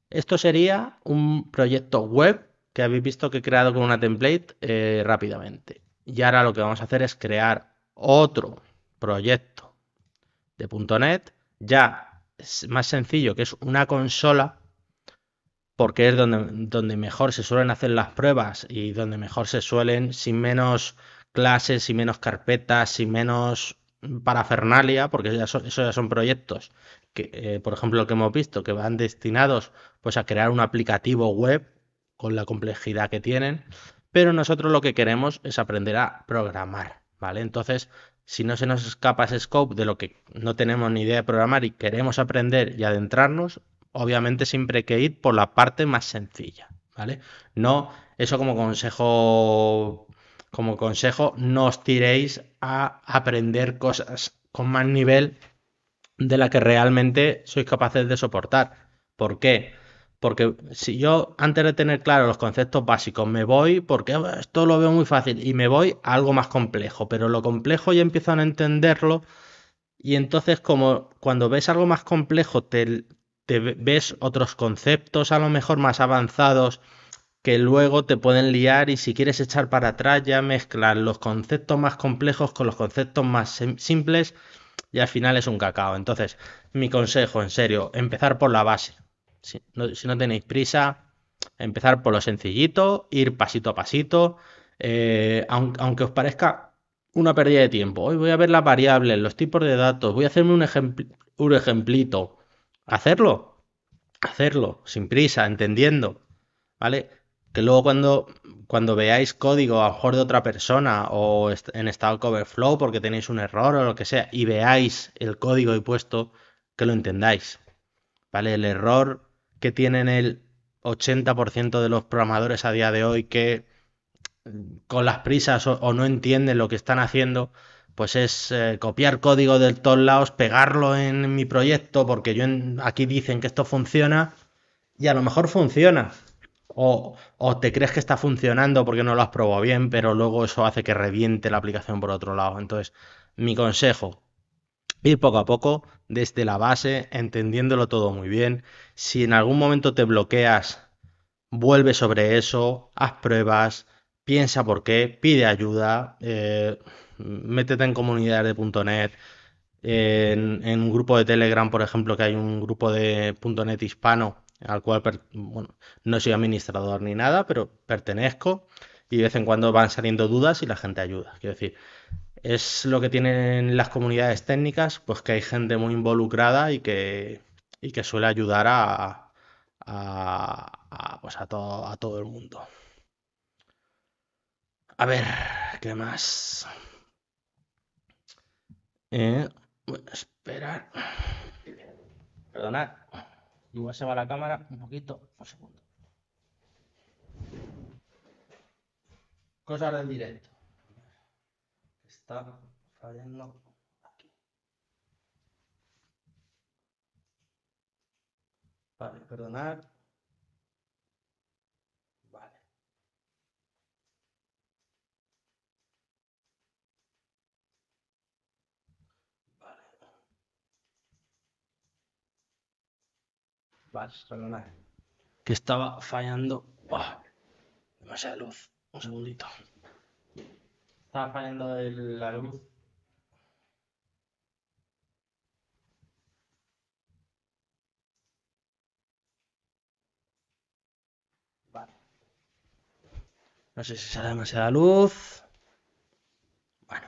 Esto sería un proyecto web que habéis visto que he creado con una template eh, rápidamente. Y ahora lo que vamos a hacer es crear otro proyecto de .NET ya es más sencillo, que es una consola, porque es donde, donde mejor se suelen hacer las pruebas y donde mejor se suelen, sin menos clases, sin menos carpetas, sin menos parafernalia, porque esos eso ya son proyectos eh, por ejemplo, lo que hemos visto, que van destinados pues, a crear un aplicativo web con la complejidad que tienen, pero nosotros lo que queremos es aprender a programar, ¿vale? Entonces, si no se nos escapa ese scope de lo que no tenemos ni idea de programar y queremos aprender y adentrarnos, obviamente siempre hay que ir por la parte más sencilla, ¿vale? No, eso como consejo, como consejo, no os tiréis a aprender cosas con más nivel de la que realmente sois capaces de soportar. ¿Por qué? Porque si yo, antes de tener claro los conceptos básicos, me voy, porque ah, esto lo veo muy fácil, y me voy a algo más complejo, pero lo complejo ya empiezo a entenderlo, y entonces como cuando ves algo más complejo, te, te ves otros conceptos a lo mejor más avanzados, que luego te pueden liar y si quieres echar para atrás ya mezclar los conceptos más complejos con los conceptos más simples y al final es un cacao. Entonces, mi consejo, en serio, empezar por la base. Si no, tenéis prisa, empezar por lo sencillito, ir pasito a pasito, eh, aunque, os parezca una pérdida de tiempo. Hoy voy a ver las variables, los tipos de datos, voy a hacerme un, ejemplo un ejemplito. Hacerlo, hacerlo, sin prisa, entendiendo. ¿Vale? que luego cuando, cuando veáis código a lo mejor de otra persona o en cover flow porque tenéis un error o lo que sea y veáis el código y puesto, que lo entendáis. ¿Vale? El error que tienen el 80% de los programadores a día de hoy que mm, con las prisas o, no entienden lo que están haciendo, pues es eh, copiar código de todos lados, pegarlo en mi proyecto porque yo aquí dicen que esto funciona y a lo mejor funciona, o, te crees que está funcionando porque no lo has probado bien, pero luego eso hace que reviente la aplicación por otro lado. Entonces, mi consejo, ir poco a poco, desde la base, entendiéndolo todo muy bien. Si en algún momento te bloqueas, vuelve sobre eso, haz pruebas, piensa por qué, pide ayuda, eh, métete en comunidades de .NET, en, en, un grupo de Telegram, por ejemplo, que hay un grupo de .NET hispano al cual bueno, no soy administrador ni nada, pero pertenezco y de vez en cuando van saliendo dudas y la gente ayuda. Quiero decir, es lo que tienen las comunidades técnicas, pues que hay gente muy involucrada y que, que suele ayudar a, a, pues a, todo, el mundo. A ver, ¿qué más? Eh, esperar. Perdonad. Igual se va la cámara un poquito, un segundo. Cosas del directo. Está fallando aquí. Vale, perdonad. Que estaba fallando. Demasiada luz. Un segundito. Estaba fallando la luz. Vale. No sé si sale demasiada luz. Bueno,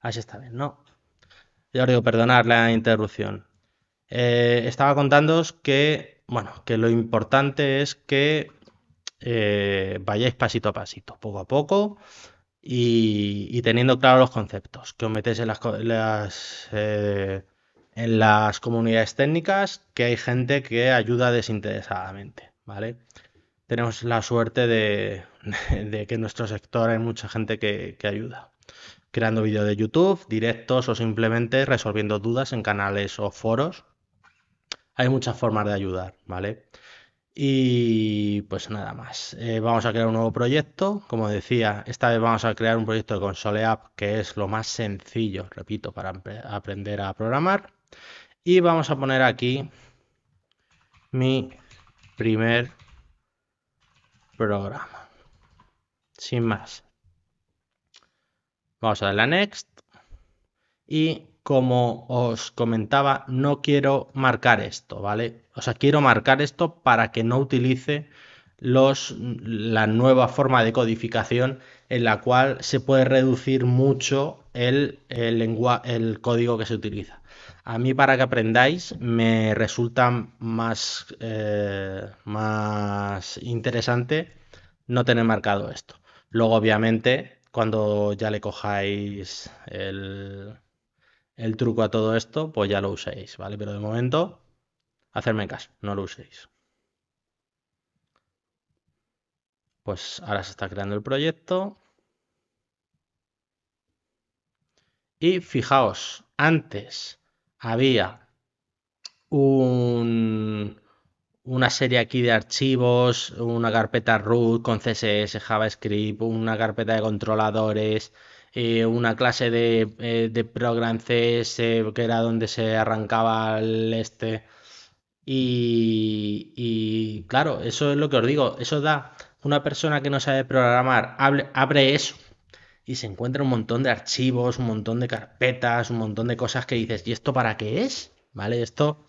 así está bien, ¿no? Ya os digo, perdonad la interrupción. Eh, estaba contándoos que, bueno, que lo importante es que eh, vayáis pasito a pasito, poco a poco y, teniendo claro los conceptos, que os metéis en las, eh, en las comunidades técnicas, que hay gente que ayuda desinteresadamente, ¿vale? Tenemos la suerte de, que en nuestro sector hay mucha gente que, que ayuda creando vídeos de YouTube, directos o simplemente resolviendo dudas en canales o foros hay muchas formas de ayudar, ¿vale? Y pues nada más. Eh, vamos a crear un nuevo proyecto. Como decía, esta vez vamos a crear un proyecto de console app que es lo más sencillo, repito, para aprender a programar. Y vamos a poner aquí mi primer programa. Sin más. Vamos a darle a Next. Y como os comentaba, no quiero marcar esto, ¿vale? O sea, quiero marcar esto para que no utilice los, la nueva forma de codificación en la cual se puede reducir mucho el, código que se utiliza. A mí para que aprendáis me resulta más, eh, más interesante no tener marcado esto. Luego, obviamente, cuando ya le cojáis el, el truco a todo esto, pues ya lo uséis, ¿vale? Pero de momento, hacerme caso, no lo uséis. Pues ahora se está creando el proyecto. Y fijaos, antes había un, una serie aquí de archivos, una carpeta root con CSS, JavaScript, una carpeta de controladores, eh, una clase de, eh, Program CS, que era donde se arrancaba el este. Y, claro, eso es lo que os digo, eso da una persona que no sabe programar, abre, abre eso y se encuentra un montón de archivos, un montón de carpetas, un montón de cosas que dices, ¿y esto para qué es? ¿Vale? Esto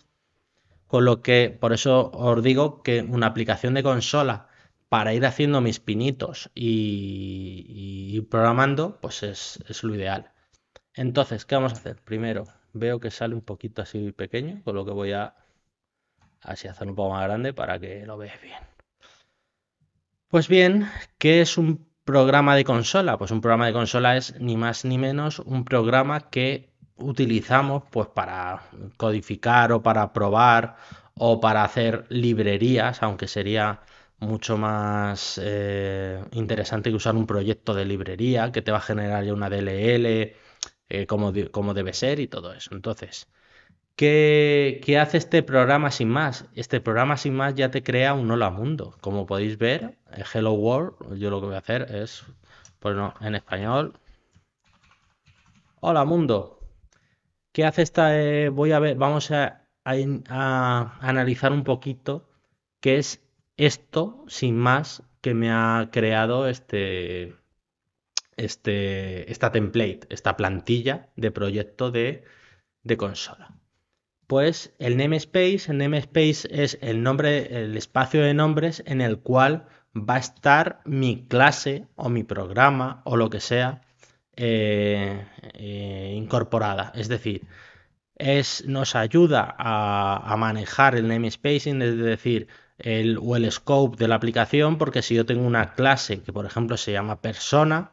con lo que, por eso os digo que una aplicación de consola para ir haciendo mis pinitos y, programando, pues es, lo ideal. Entonces, ¿qué vamos a hacer? Primero, veo que sale un poquito así pequeño, con lo que voy a así hacer un poco más grande para que lo veas bien. Pues bien, ¿qué es un programa de consola? Pues un programa de consola es ni más ni menos un programa que utilizamos pues para codificar o para probar o para hacer librerías, aunque sería mucho más eh, interesante que usar un proyecto de librería que te va a generar ya una DLL, eh, como, como, debe ser y todo eso. Entonces, ¿qué, hace este programa sin más? Este programa sin más ya te crea un hola mundo. Como podéis ver, eh, Hello World, yo lo que voy a hacer es, bueno, en español, hola mundo. ¿Qué hace esta? voy a ver, vamos a, a analizar un poquito qué es esto, sin más, que me ha creado este, este, esta template, esta plantilla de proyecto de, consola. Pues el namespace, el namespace es el nombre, el espacio de nombres en el cual va a estar mi clase o mi programa o lo que sea eh, eh, incorporada. Es decir, es, nos ayuda a, a manejar el namespacing, es decir, el, o el scope de la aplicación, porque si yo tengo una clase que por ejemplo se llama persona,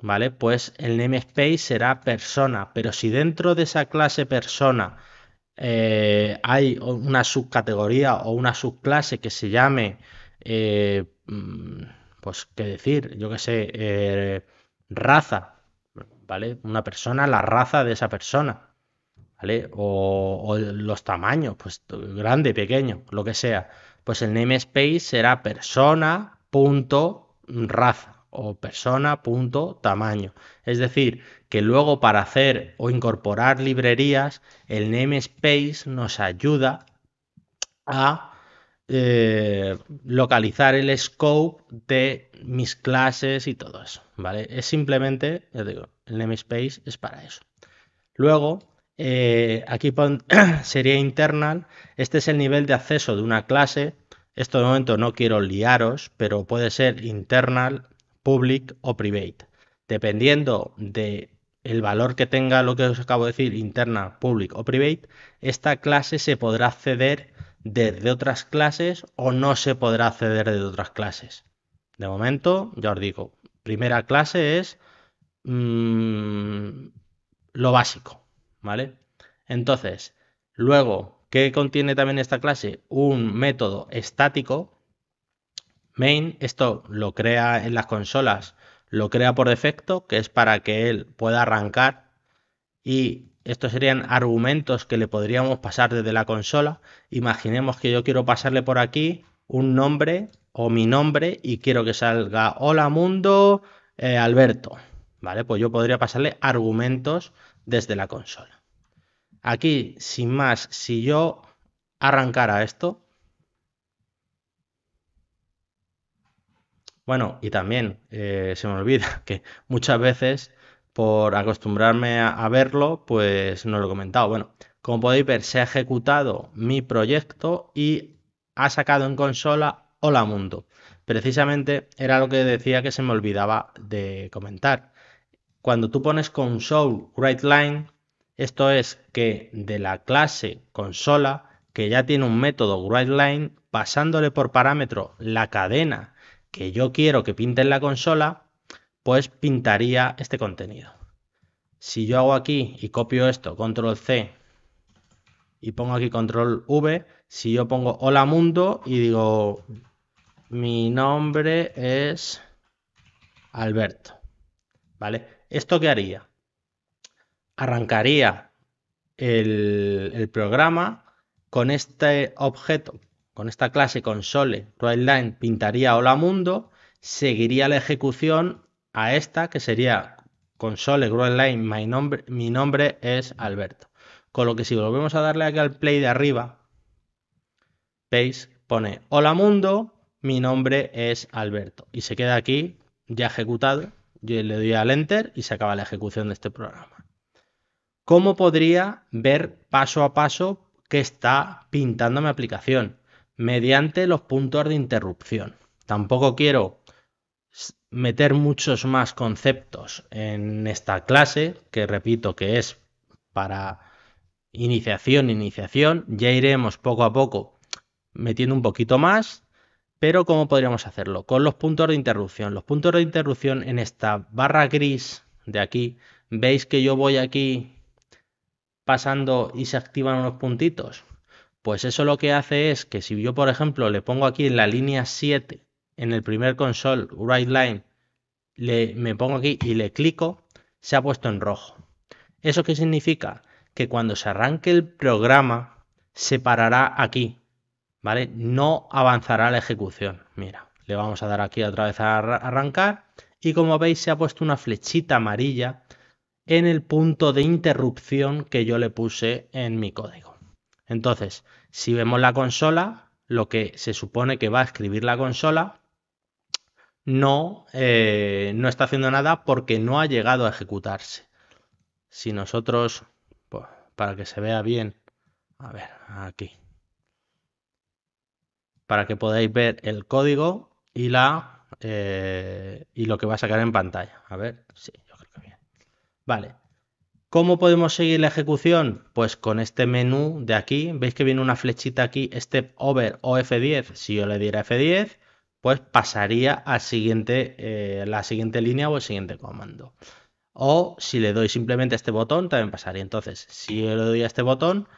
¿vale? Pues el namespace será persona, pero si dentro de esa clase persona eh, hay una subcategoría o una subclase que se llame, eh, mm, pues qué decir, yo que sé, eh, raza, ¿vale? Una persona, la raza de esa persona. ¿Vale? O, o los tamaños, pues grande, pequeño, lo que sea pues el namespace será persona.raza o persona.tamaño. Es decir, que luego para hacer o incorporar librerías, el namespace nos ayuda a eh, localizar el scope de mis clases y todo eso, ¿vale? Es simplemente, digo, el namespace es para eso. Luego, eh, aquí sería internal. Este es el nivel de acceso de una clase. Esto de momento no quiero liaros, pero puede ser internal, public o private. Dependiendo de el valor que tenga lo que os acabo de decir, internal, public o private, esta clase se podrá acceder desde otras clases o no se podrá acceder desde otras clases. De momento, ya os digo, primera clase es mm, lo básico, ¿vale? Entonces, luego, ¿qué contiene también esta clase? Un método estático. Main, esto lo crea en las consolas, lo crea por defecto, que es para que él pueda arrancar. Y estos serían argumentos que le podríamos pasar desde la consola. Imaginemos que yo quiero pasarle por aquí un nombre o mi nombre y quiero que salga hola mundo eh, Alberto. Vale, pues yo podría pasarle argumentos desde la consola. Aquí, sin más, si yo arrancara esto, Bueno, y también eh, se me olvida que muchas veces por acostumbrarme a, verlo, pues no lo he comentado. Bueno, como podéis ver, se ha ejecutado mi proyecto y ha sacado en consola Hola Mundo. Precisamente era lo que decía que se me olvidaba de comentar. Cuando tú pones console write line, esto es que de la clase consola, que ya tiene un método WriteLine, pasándole por parámetro la cadena que yo quiero que pinte en la consola, pues pintaría este contenido. Si yo hago aquí y copio esto, control C, y pongo aquí control V, si yo pongo hola mundo y digo mi nombre es Alberto, ¿vale? ¿Esto qué haría? arrancaría el, programa con este objeto, con esta clase console, line pintaría hola mundo, seguiría la ejecución a esta que sería console mi nombre es Alberto. Con lo que si volvemos a darle aquí al play de arriba, veis, pone hola mundo, mi nombre es Alberto. Y se queda aquí ya ejecutado. Yo le doy al enter y se acaba la ejecución de este programa. ¿Cómo podría ver paso a paso qué está pintando mi aplicación? Mediante los puntos de interrupción. Tampoco quiero meter muchos más conceptos en esta clase, que repito que es para iniciación, iniciación. Ya iremos poco a poco metiendo un poquito más, pero ¿cómo podríamos hacerlo? Con los puntos de interrupción. Los puntos de interrupción en esta barra gris de aquí, veis que yo voy aquí pasando y se activan unos puntitos? Pues eso lo que hace es que si yo, por ejemplo, le pongo aquí en la línea 7, en el primer console, right line, le, me pongo aquí y le clico, se ha puesto en rojo. ¿Eso qué significa? Que cuando se arranque el programa, se parará aquí, ¿vale? No avanzará la ejecución. Mira, le vamos a dar aquí otra vez a arrancar y como veis se ha puesto una flechita amarilla en el punto de interrupción que yo le puse en mi código. Entonces, si vemos la consola, lo que se supone que va a escribir la consola no, eh, no está haciendo nada porque no ha llegado a ejecutarse. Si nosotros, para que se vea bien, a ver, aquí, para que podáis ver el código y, la, eh, y lo que va a sacar en pantalla. A ver, sí, Vale. ¿Cómo podemos seguir la ejecución? Pues con este menú de aquí. ¿Veis que viene una flechita aquí, Step Over o F10? Si yo le diera F10, pues pasaría a eh, la siguiente línea o el siguiente comando. O si le doy simplemente este botón, también pasaría. Entonces, si yo le doy a este botón,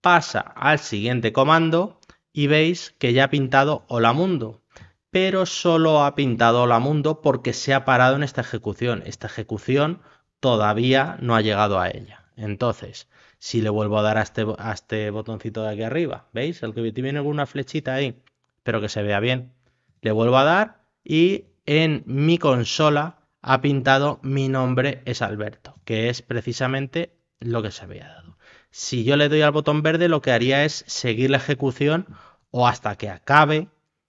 pasa al siguiente comando y veis que ya ha pintado Hola Mundo. Pero solo ha pintado Hola Mundo porque se ha parado en esta ejecución. Esta ejecución todavía no ha llegado a ella. Entonces, si le vuelvo a dar a este, este botoncito de aquí arriba, ¿veis? El que tiene alguna flechita ahí, pero que se vea bien. Le vuelvo a dar y en mi consola ha pintado mi nombre es Alberto, que es precisamente lo que se había dado. Si yo le doy al botón verde, lo que haría es seguir la ejecución o hasta que acabe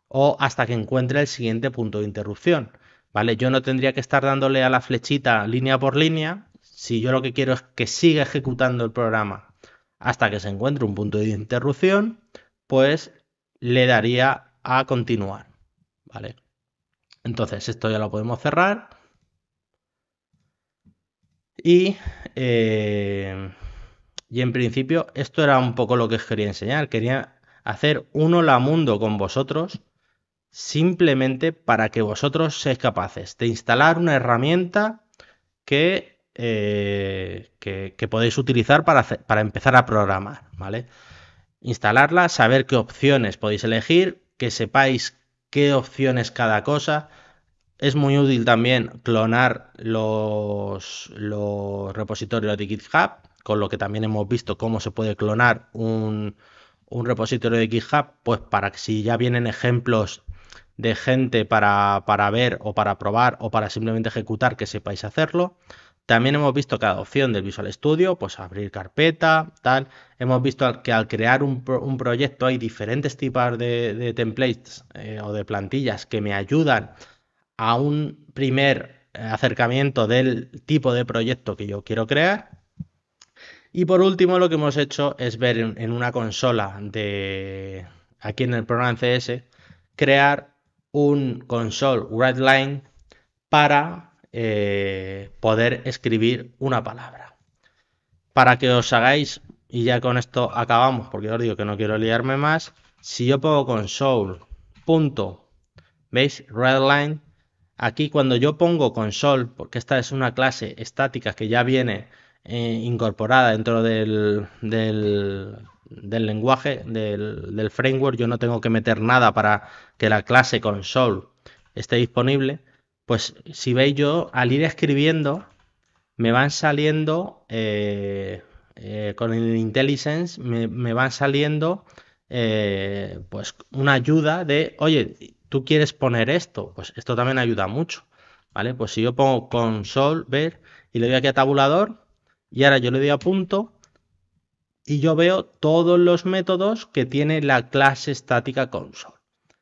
o hasta que encuentre el siguiente punto de interrupción. ¿vale? Yo no tendría que estar dándole a la flechita línea por línea si yo lo que quiero es que siga ejecutando el programa hasta que se encuentre un punto de interrupción, pues le daría a continuar, ¿vale? Entonces esto ya lo podemos cerrar. Y, eh, y en principio esto era un poco lo que os quería enseñar. Quería hacer un hola mundo con vosotros simplemente para que vosotros seáis capaces de instalar una herramienta que, eh, que, podéis utilizar para, para empezar a programar, ¿vale? Instalarla, saber qué opciones podéis elegir, que sepáis qué opciones cada cosa. Es muy útil también clonar los, los repositorios de GitHub, con lo que también hemos visto cómo se puede clonar un, un repositorio de GitHub, pues para que si ya vienen ejemplos de gente para, para ver o para probar o para simplemente ejecutar que sepáis hacerlo. También hemos visto cada opción del Visual Studio, pues abrir carpeta, tal. Hemos visto que al crear un, proyecto hay diferentes tipos de, templates eh, o de plantillas que me ayudan a un primer acercamiento del tipo de proyecto que yo quiero crear. Y por último, lo que hemos hecho es ver en, una consola de aquí en el programa CS crear un console RedLine para eh, poder escribir una palabra. Para que os hagáis, y ya con esto acabamos, porque os digo que no quiero liarme más, si yo pongo console, punto, ¿veis? Redline, aquí cuando yo pongo console, porque esta es una clase estática que ya viene eh, incorporada dentro del del lenguaje, del, framework, yo no tengo que meter nada para que la clase console esté disponible, pues si veis yo al ir escribiendo me van saliendo eh, eh, con el intelligence me, van saliendo eh, pues una ayuda de, oye, tú quieres poner esto, pues esto también ayuda mucho, ¿vale? Pues si yo pongo console, ver, y le doy aquí a tabulador, y ahora yo le doy a punto, y yo veo todos los métodos que tiene la clase estática console.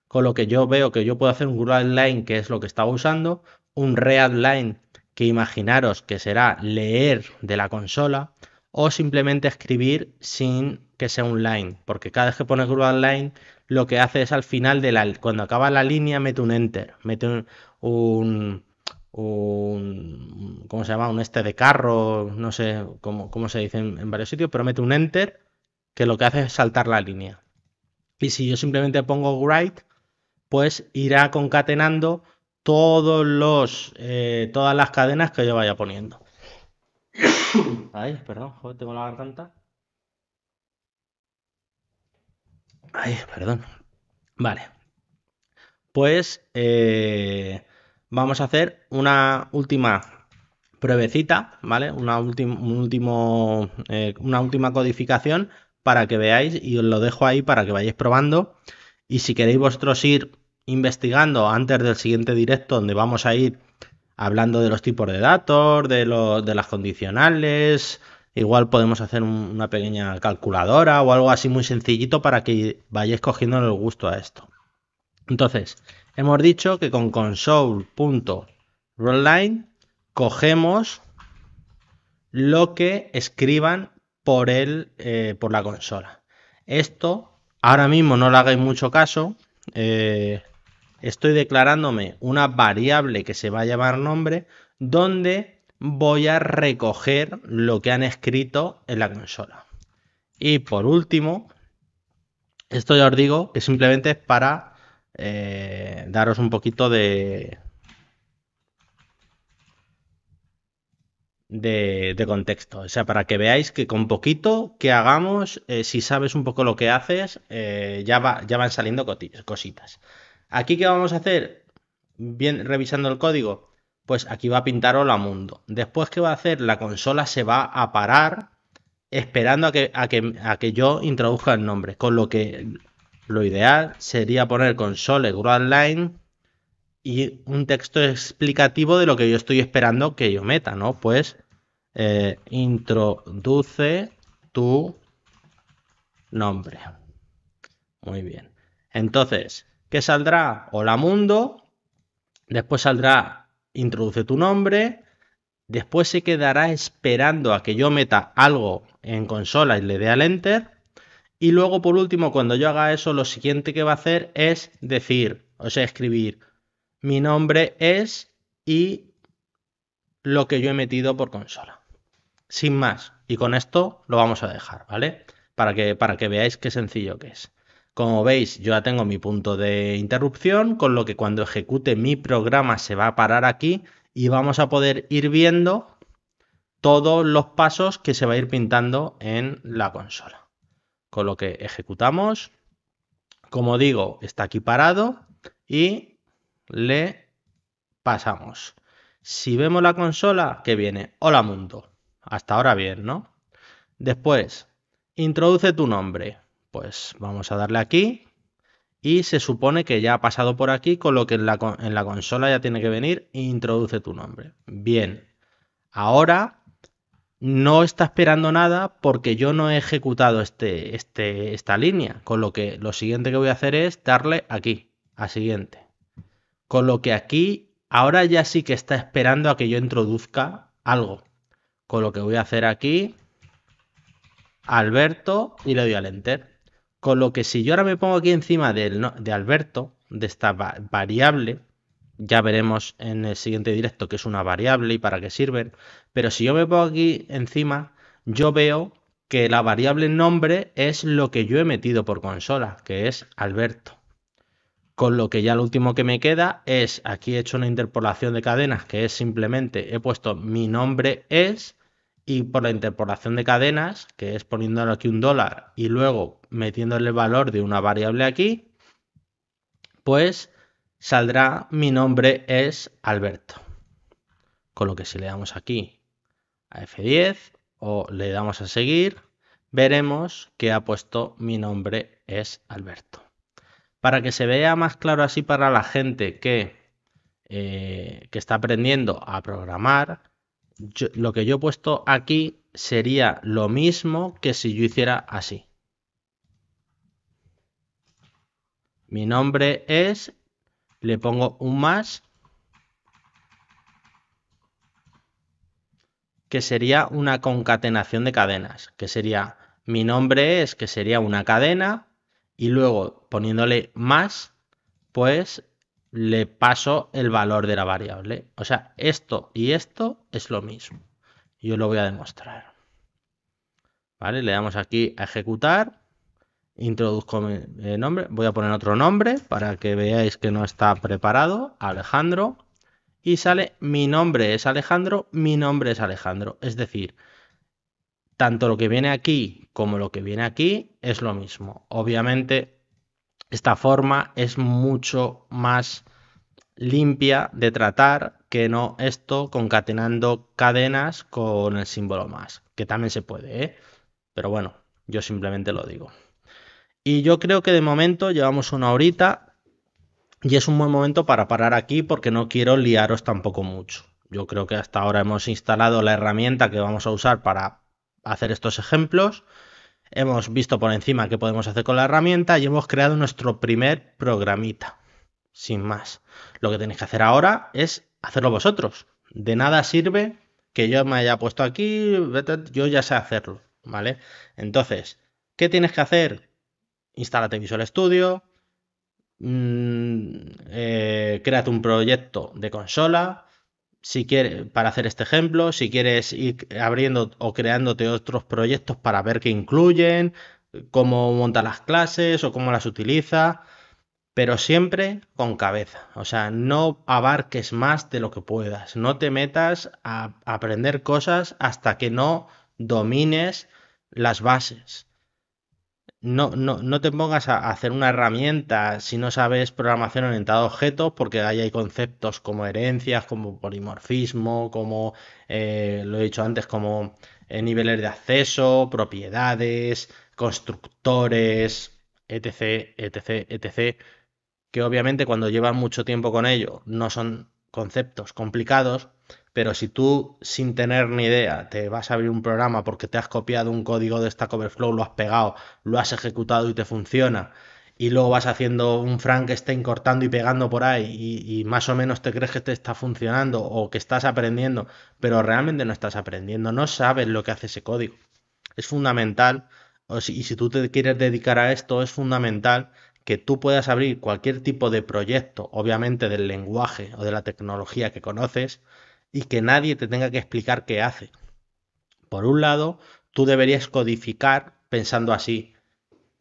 Con lo que yo veo que yo puedo hacer un readline que es lo que estaba usando, un readline, que imaginaros que será leer de la consola, o simplemente escribir sin que sea un line, porque cada vez que pones line lo que hace es al final de la, cuando acaba la línea, mete un enter, mete un un, ¿cómo se llama? Un este de carro, no sé cómo, se dice en, varios sitios, pero mete un enter que lo que hace es saltar la línea. Y si yo simplemente pongo write, pues irá concatenando todos los, eh, todas las cadenas que yo vaya poniendo. Ay, perdón, tengo la garganta. Ay, perdón. Vale. Pues eh, vamos a hacer una última pruebecita, ¿vale? Una, último, eh, una última codificación para que veáis y os lo dejo ahí para que vayáis probando. Y si queréis vosotros ir investigando antes del siguiente directo donde vamos a ir hablando de los tipos de datos, de, los, de las condicionales, igual podemos hacer una pequeña calculadora o algo así muy sencillito para que vayáis cogiendo el gusto a esto. Entonces, hemos dicho que con console.readline cogemos lo que escriban por, eh, por la consola. Esto ahora mismo no le hagáis mucho caso. Eh, estoy declarándome una variable que se va a llamar nombre donde voy a recoger lo que han escrito en la consola. Y por último, esto ya os digo que simplemente es para eh, daros un poquito de, de, contexto. O sea, para que veáis que con poquito que hagamos, eh, si sabes un poco lo que haces, eh, ya, va, ya van saliendo cositas. Aquí, ¿qué vamos a hacer? Bien, revisando el código, pues aquí va a pintar hola mundo. Después, ¿qué va a hacer? La consola se va a parar esperando a que, a que, a que yo introduzca el nombre, con lo que lo ideal sería poner console line y un texto explicativo de lo que yo estoy esperando que yo meta, ¿no? Pues eh, introduce tu nombre. Muy bien. Entonces, ¿qué saldrá? Hola mundo. Después saldrá introduce tu nombre. Después se quedará esperando a que yo meta algo en consola y le dé al enter. Y luego, por último, cuando yo haga eso, lo siguiente que va a hacer es decir, o sea, escribir, mi nombre es y lo que yo he metido por consola. Sin más. Y con esto lo vamos a dejar, ¿vale? Para que, para que veáis qué sencillo que es. Como veis, yo ya tengo mi punto de interrupción, con lo que cuando ejecute mi programa se va a parar aquí y vamos a poder ir viendo todos los pasos que se va a ir pintando en la consola con lo que ejecutamos. Como digo, está aquí parado y le pasamos. Si vemos la consola, que viene? Hola mundo. Hasta ahora bien, ¿no? Después, introduce tu nombre. Pues vamos a darle aquí y se supone que ya ha pasado por aquí, con lo que en la, en la consola ya tiene que venir introduce tu nombre. Bien, ahora no está esperando nada porque yo no he ejecutado este, este, esta línea. Con lo que lo siguiente que voy a hacer es darle aquí, a siguiente. Con lo que aquí ahora ya sí que está esperando a que yo introduzca algo. Con lo que voy a hacer aquí, Alberto, y le doy al Enter. Con lo que si yo ahora me pongo aquí encima de, de Alberto, de esta variable, ya veremos en el siguiente directo que es una variable y para qué sirven. Pero si yo me pongo aquí encima, yo veo que la variable nombre es lo que yo he metido por consola, que es Alberto. Con lo que ya lo último que me queda es, aquí he hecho una interpolación de cadenas, que es simplemente, he puesto mi nombre es, y por la interpolación de cadenas, que es poniéndole aquí un dólar y luego metiéndole el valor de una variable aquí, pues saldrá mi nombre es Alberto. Con lo que si le damos aquí F10 o le damos a seguir, veremos que ha puesto mi nombre es Alberto. Para que se vea más claro así para la gente que, eh, que está aprendiendo a programar, lo que yo he puesto aquí sería lo mismo que si yo hiciera así. Mi nombre es, le pongo un más que sería una concatenación de cadenas, que sería mi nombre es, que sería una cadena, y luego poniéndole más, pues le paso el valor de la variable. O sea, esto y esto es lo mismo. Yo lo voy a demostrar. ¿Vale? Le damos aquí a ejecutar. Introduzco mi eh, nombre. Voy a poner otro nombre para que veáis que no está preparado. Alejandro y sale mi nombre es Alejandro, mi nombre es Alejandro. Es decir, tanto lo que viene aquí como lo que viene aquí es lo mismo. Obviamente, esta forma es mucho más limpia de tratar que no esto concatenando cadenas con el símbolo más, que también se puede, ¿eh? pero bueno, yo simplemente lo digo. Y yo creo que de momento llevamos una horita, y es un buen momento para parar aquí porque no quiero liaros tampoco mucho. Yo creo que hasta ahora hemos instalado la herramienta que vamos a usar para hacer estos ejemplos. Hemos visto por encima qué podemos hacer con la herramienta y hemos creado nuestro primer programita. Sin más. Lo que tenéis que hacer ahora es hacerlo vosotros. De nada sirve que yo me haya puesto aquí, yo ya sé hacerlo, ¿vale? Entonces, ¿qué tienes que hacer? Instálate Visual Studio, Mm, eh, Crea un proyecto de consola. Si quieres, para hacer este ejemplo, si quieres ir abriendo o creándote otros proyectos para ver qué incluyen, cómo monta las clases o cómo las utiliza, pero siempre con cabeza. O sea, no abarques más de lo que puedas. No te metas a aprender cosas hasta que no domines las bases no, te pongas a hacer una herramienta si no sabes programación orientada a objetos, porque ahí hay conceptos como herencias, como polimorfismo, como eh, lo he dicho antes, como eh, niveles de acceso, propiedades, constructores, etc, etc, etc, que obviamente cuando llevas mucho tiempo con ello no son conceptos complicados, pero si tú, sin tener ni idea, te vas a abrir un programa porque te has copiado un código de Stack Overflow, lo has pegado, lo has ejecutado y te funciona, y luego vas haciendo un esté cortando y pegando por ahí, y, más o menos te crees que te está funcionando o que estás aprendiendo, pero realmente no estás aprendiendo, no sabes lo que hace ese código. Es fundamental, y si tú te quieres dedicar a esto, es fundamental que tú puedas abrir cualquier tipo de proyecto, obviamente del lenguaje o de la tecnología que conoces, y que nadie te tenga que explicar qué hace. Por un lado, tú deberías codificar pensando así,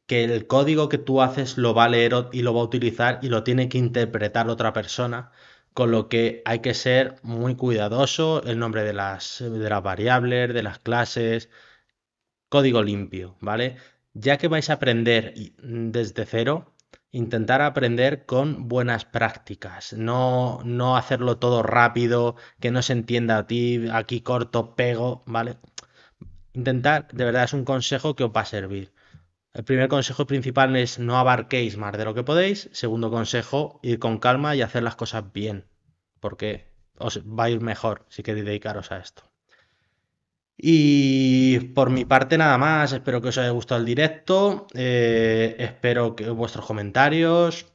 que el código que tú haces lo va a leer y lo va a utilizar y lo tiene que interpretar otra persona, con lo que hay que ser muy cuidadoso, el nombre de las, de las variables, de las clases, código limpio, ¿vale? Ya que vais a aprender mm, desde cero, intentar aprender con buenas prácticas, no, no hacerlo todo rápido, que no se entienda a ti, aquí corto, pego, ¿vale? Intentar, de verdad, es un consejo que os va a servir. El primer consejo principal es no abarquéis más de lo que podéis. Segundo consejo, ir con calma y hacer las cosas bien, porque os va a ir mejor si queréis dedicaros a esto. Y por mi parte nada más, espero que os haya gustado el directo, eh, espero que vuestros comentarios,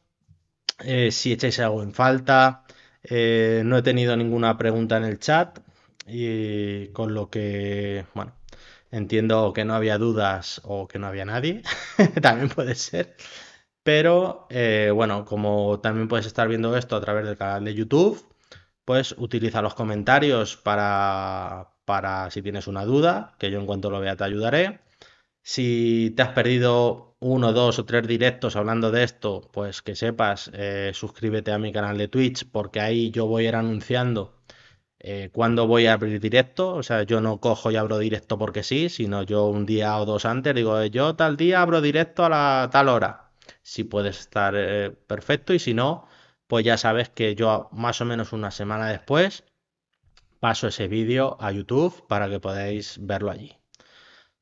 eh, si echáis algo en falta, eh, no he tenido ninguna pregunta en el chat, y con lo que, bueno, entiendo que no había dudas o que no había nadie, también puede ser. Pero bueno, como también puedes estar viendo esto a través del canal de YouTube, pues utiliza los comentarios para, para si tienes una duda, que yo en cuanto lo vea te ayudaré. Si te has perdido uno, dos o tres directos hablando de esto, pues que sepas, eh, suscríbete a mi canal de Twitch porque ahí yo voy a ir anunciando eh, cuándo voy a abrir directo. O sea, yo no cojo y abro directo porque sí, sino yo un día o dos antes digo, eh, yo tal día abro directo a la tal hora. Si puedes estar perfecto y si no, pues ya sabes que yo más o menos una semana después paso ese vídeo a YouTube para que podáis verlo allí.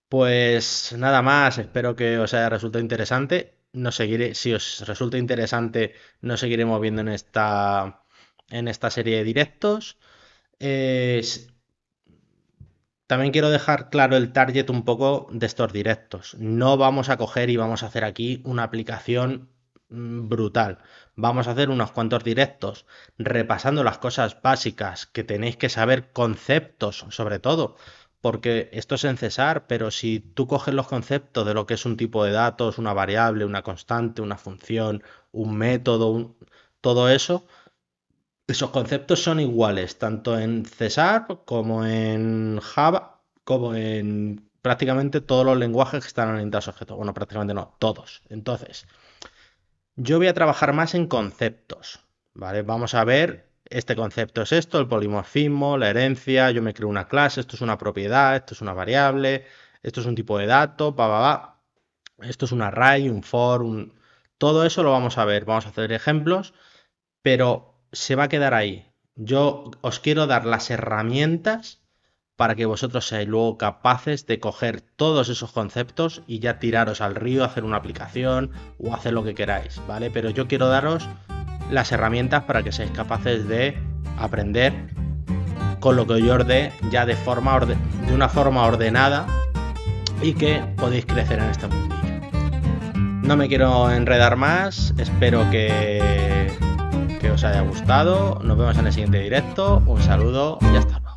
Pues nada más, espero que os haya resultado interesante. No seguiré, si os resulta interesante, nos seguiremos viendo en esta, en esta serie de directos. también quiero dejar claro el target un poco de estos directos. No vamos a coger y vamos a hacer aquí una aplicación Mm, brutal. Vamos a hacer unos cuantos directos repasando las cosas básicas que tenéis que saber, conceptos sobre todo, porque esto es en cesar, pero si tú coges los conceptos de lo que es un tipo de datos, una variable, una constante, una función, un método, todo eso, esos conceptos son iguales, tanto en cesar como en Java, como en prácticamente todos los lenguajes que están orientados a objetos. Bueno, prácticamente no, todos. Entonces, yo voy a trabajar más en conceptos, Vamos a ver, este concepto es esto, el polimorfismo, la herencia, yo me creo una clase, esto es una propiedad, esto es una variable, esto es un tipo de dato, esto es un array, un for, Todo eso lo vamos a ver, vamos a hacer ejemplos, pero se va a quedar ahí. Yo os quiero dar las herramientas para que vosotros seáis luego capaces de coger todos esos conceptos y ya tiraros al río, hacer una aplicación o hacer lo que queráis, ¿vale? Pero yo quiero daros las herramientas para que seáis capaces de aprender con lo que yo orde, ya de, forma de una forma ordenada y que podéis crecer en este mundillo. No me quiero enredar más, espero que, que os haya gustado, nos vemos en el siguiente directo, un saludo y hasta luego.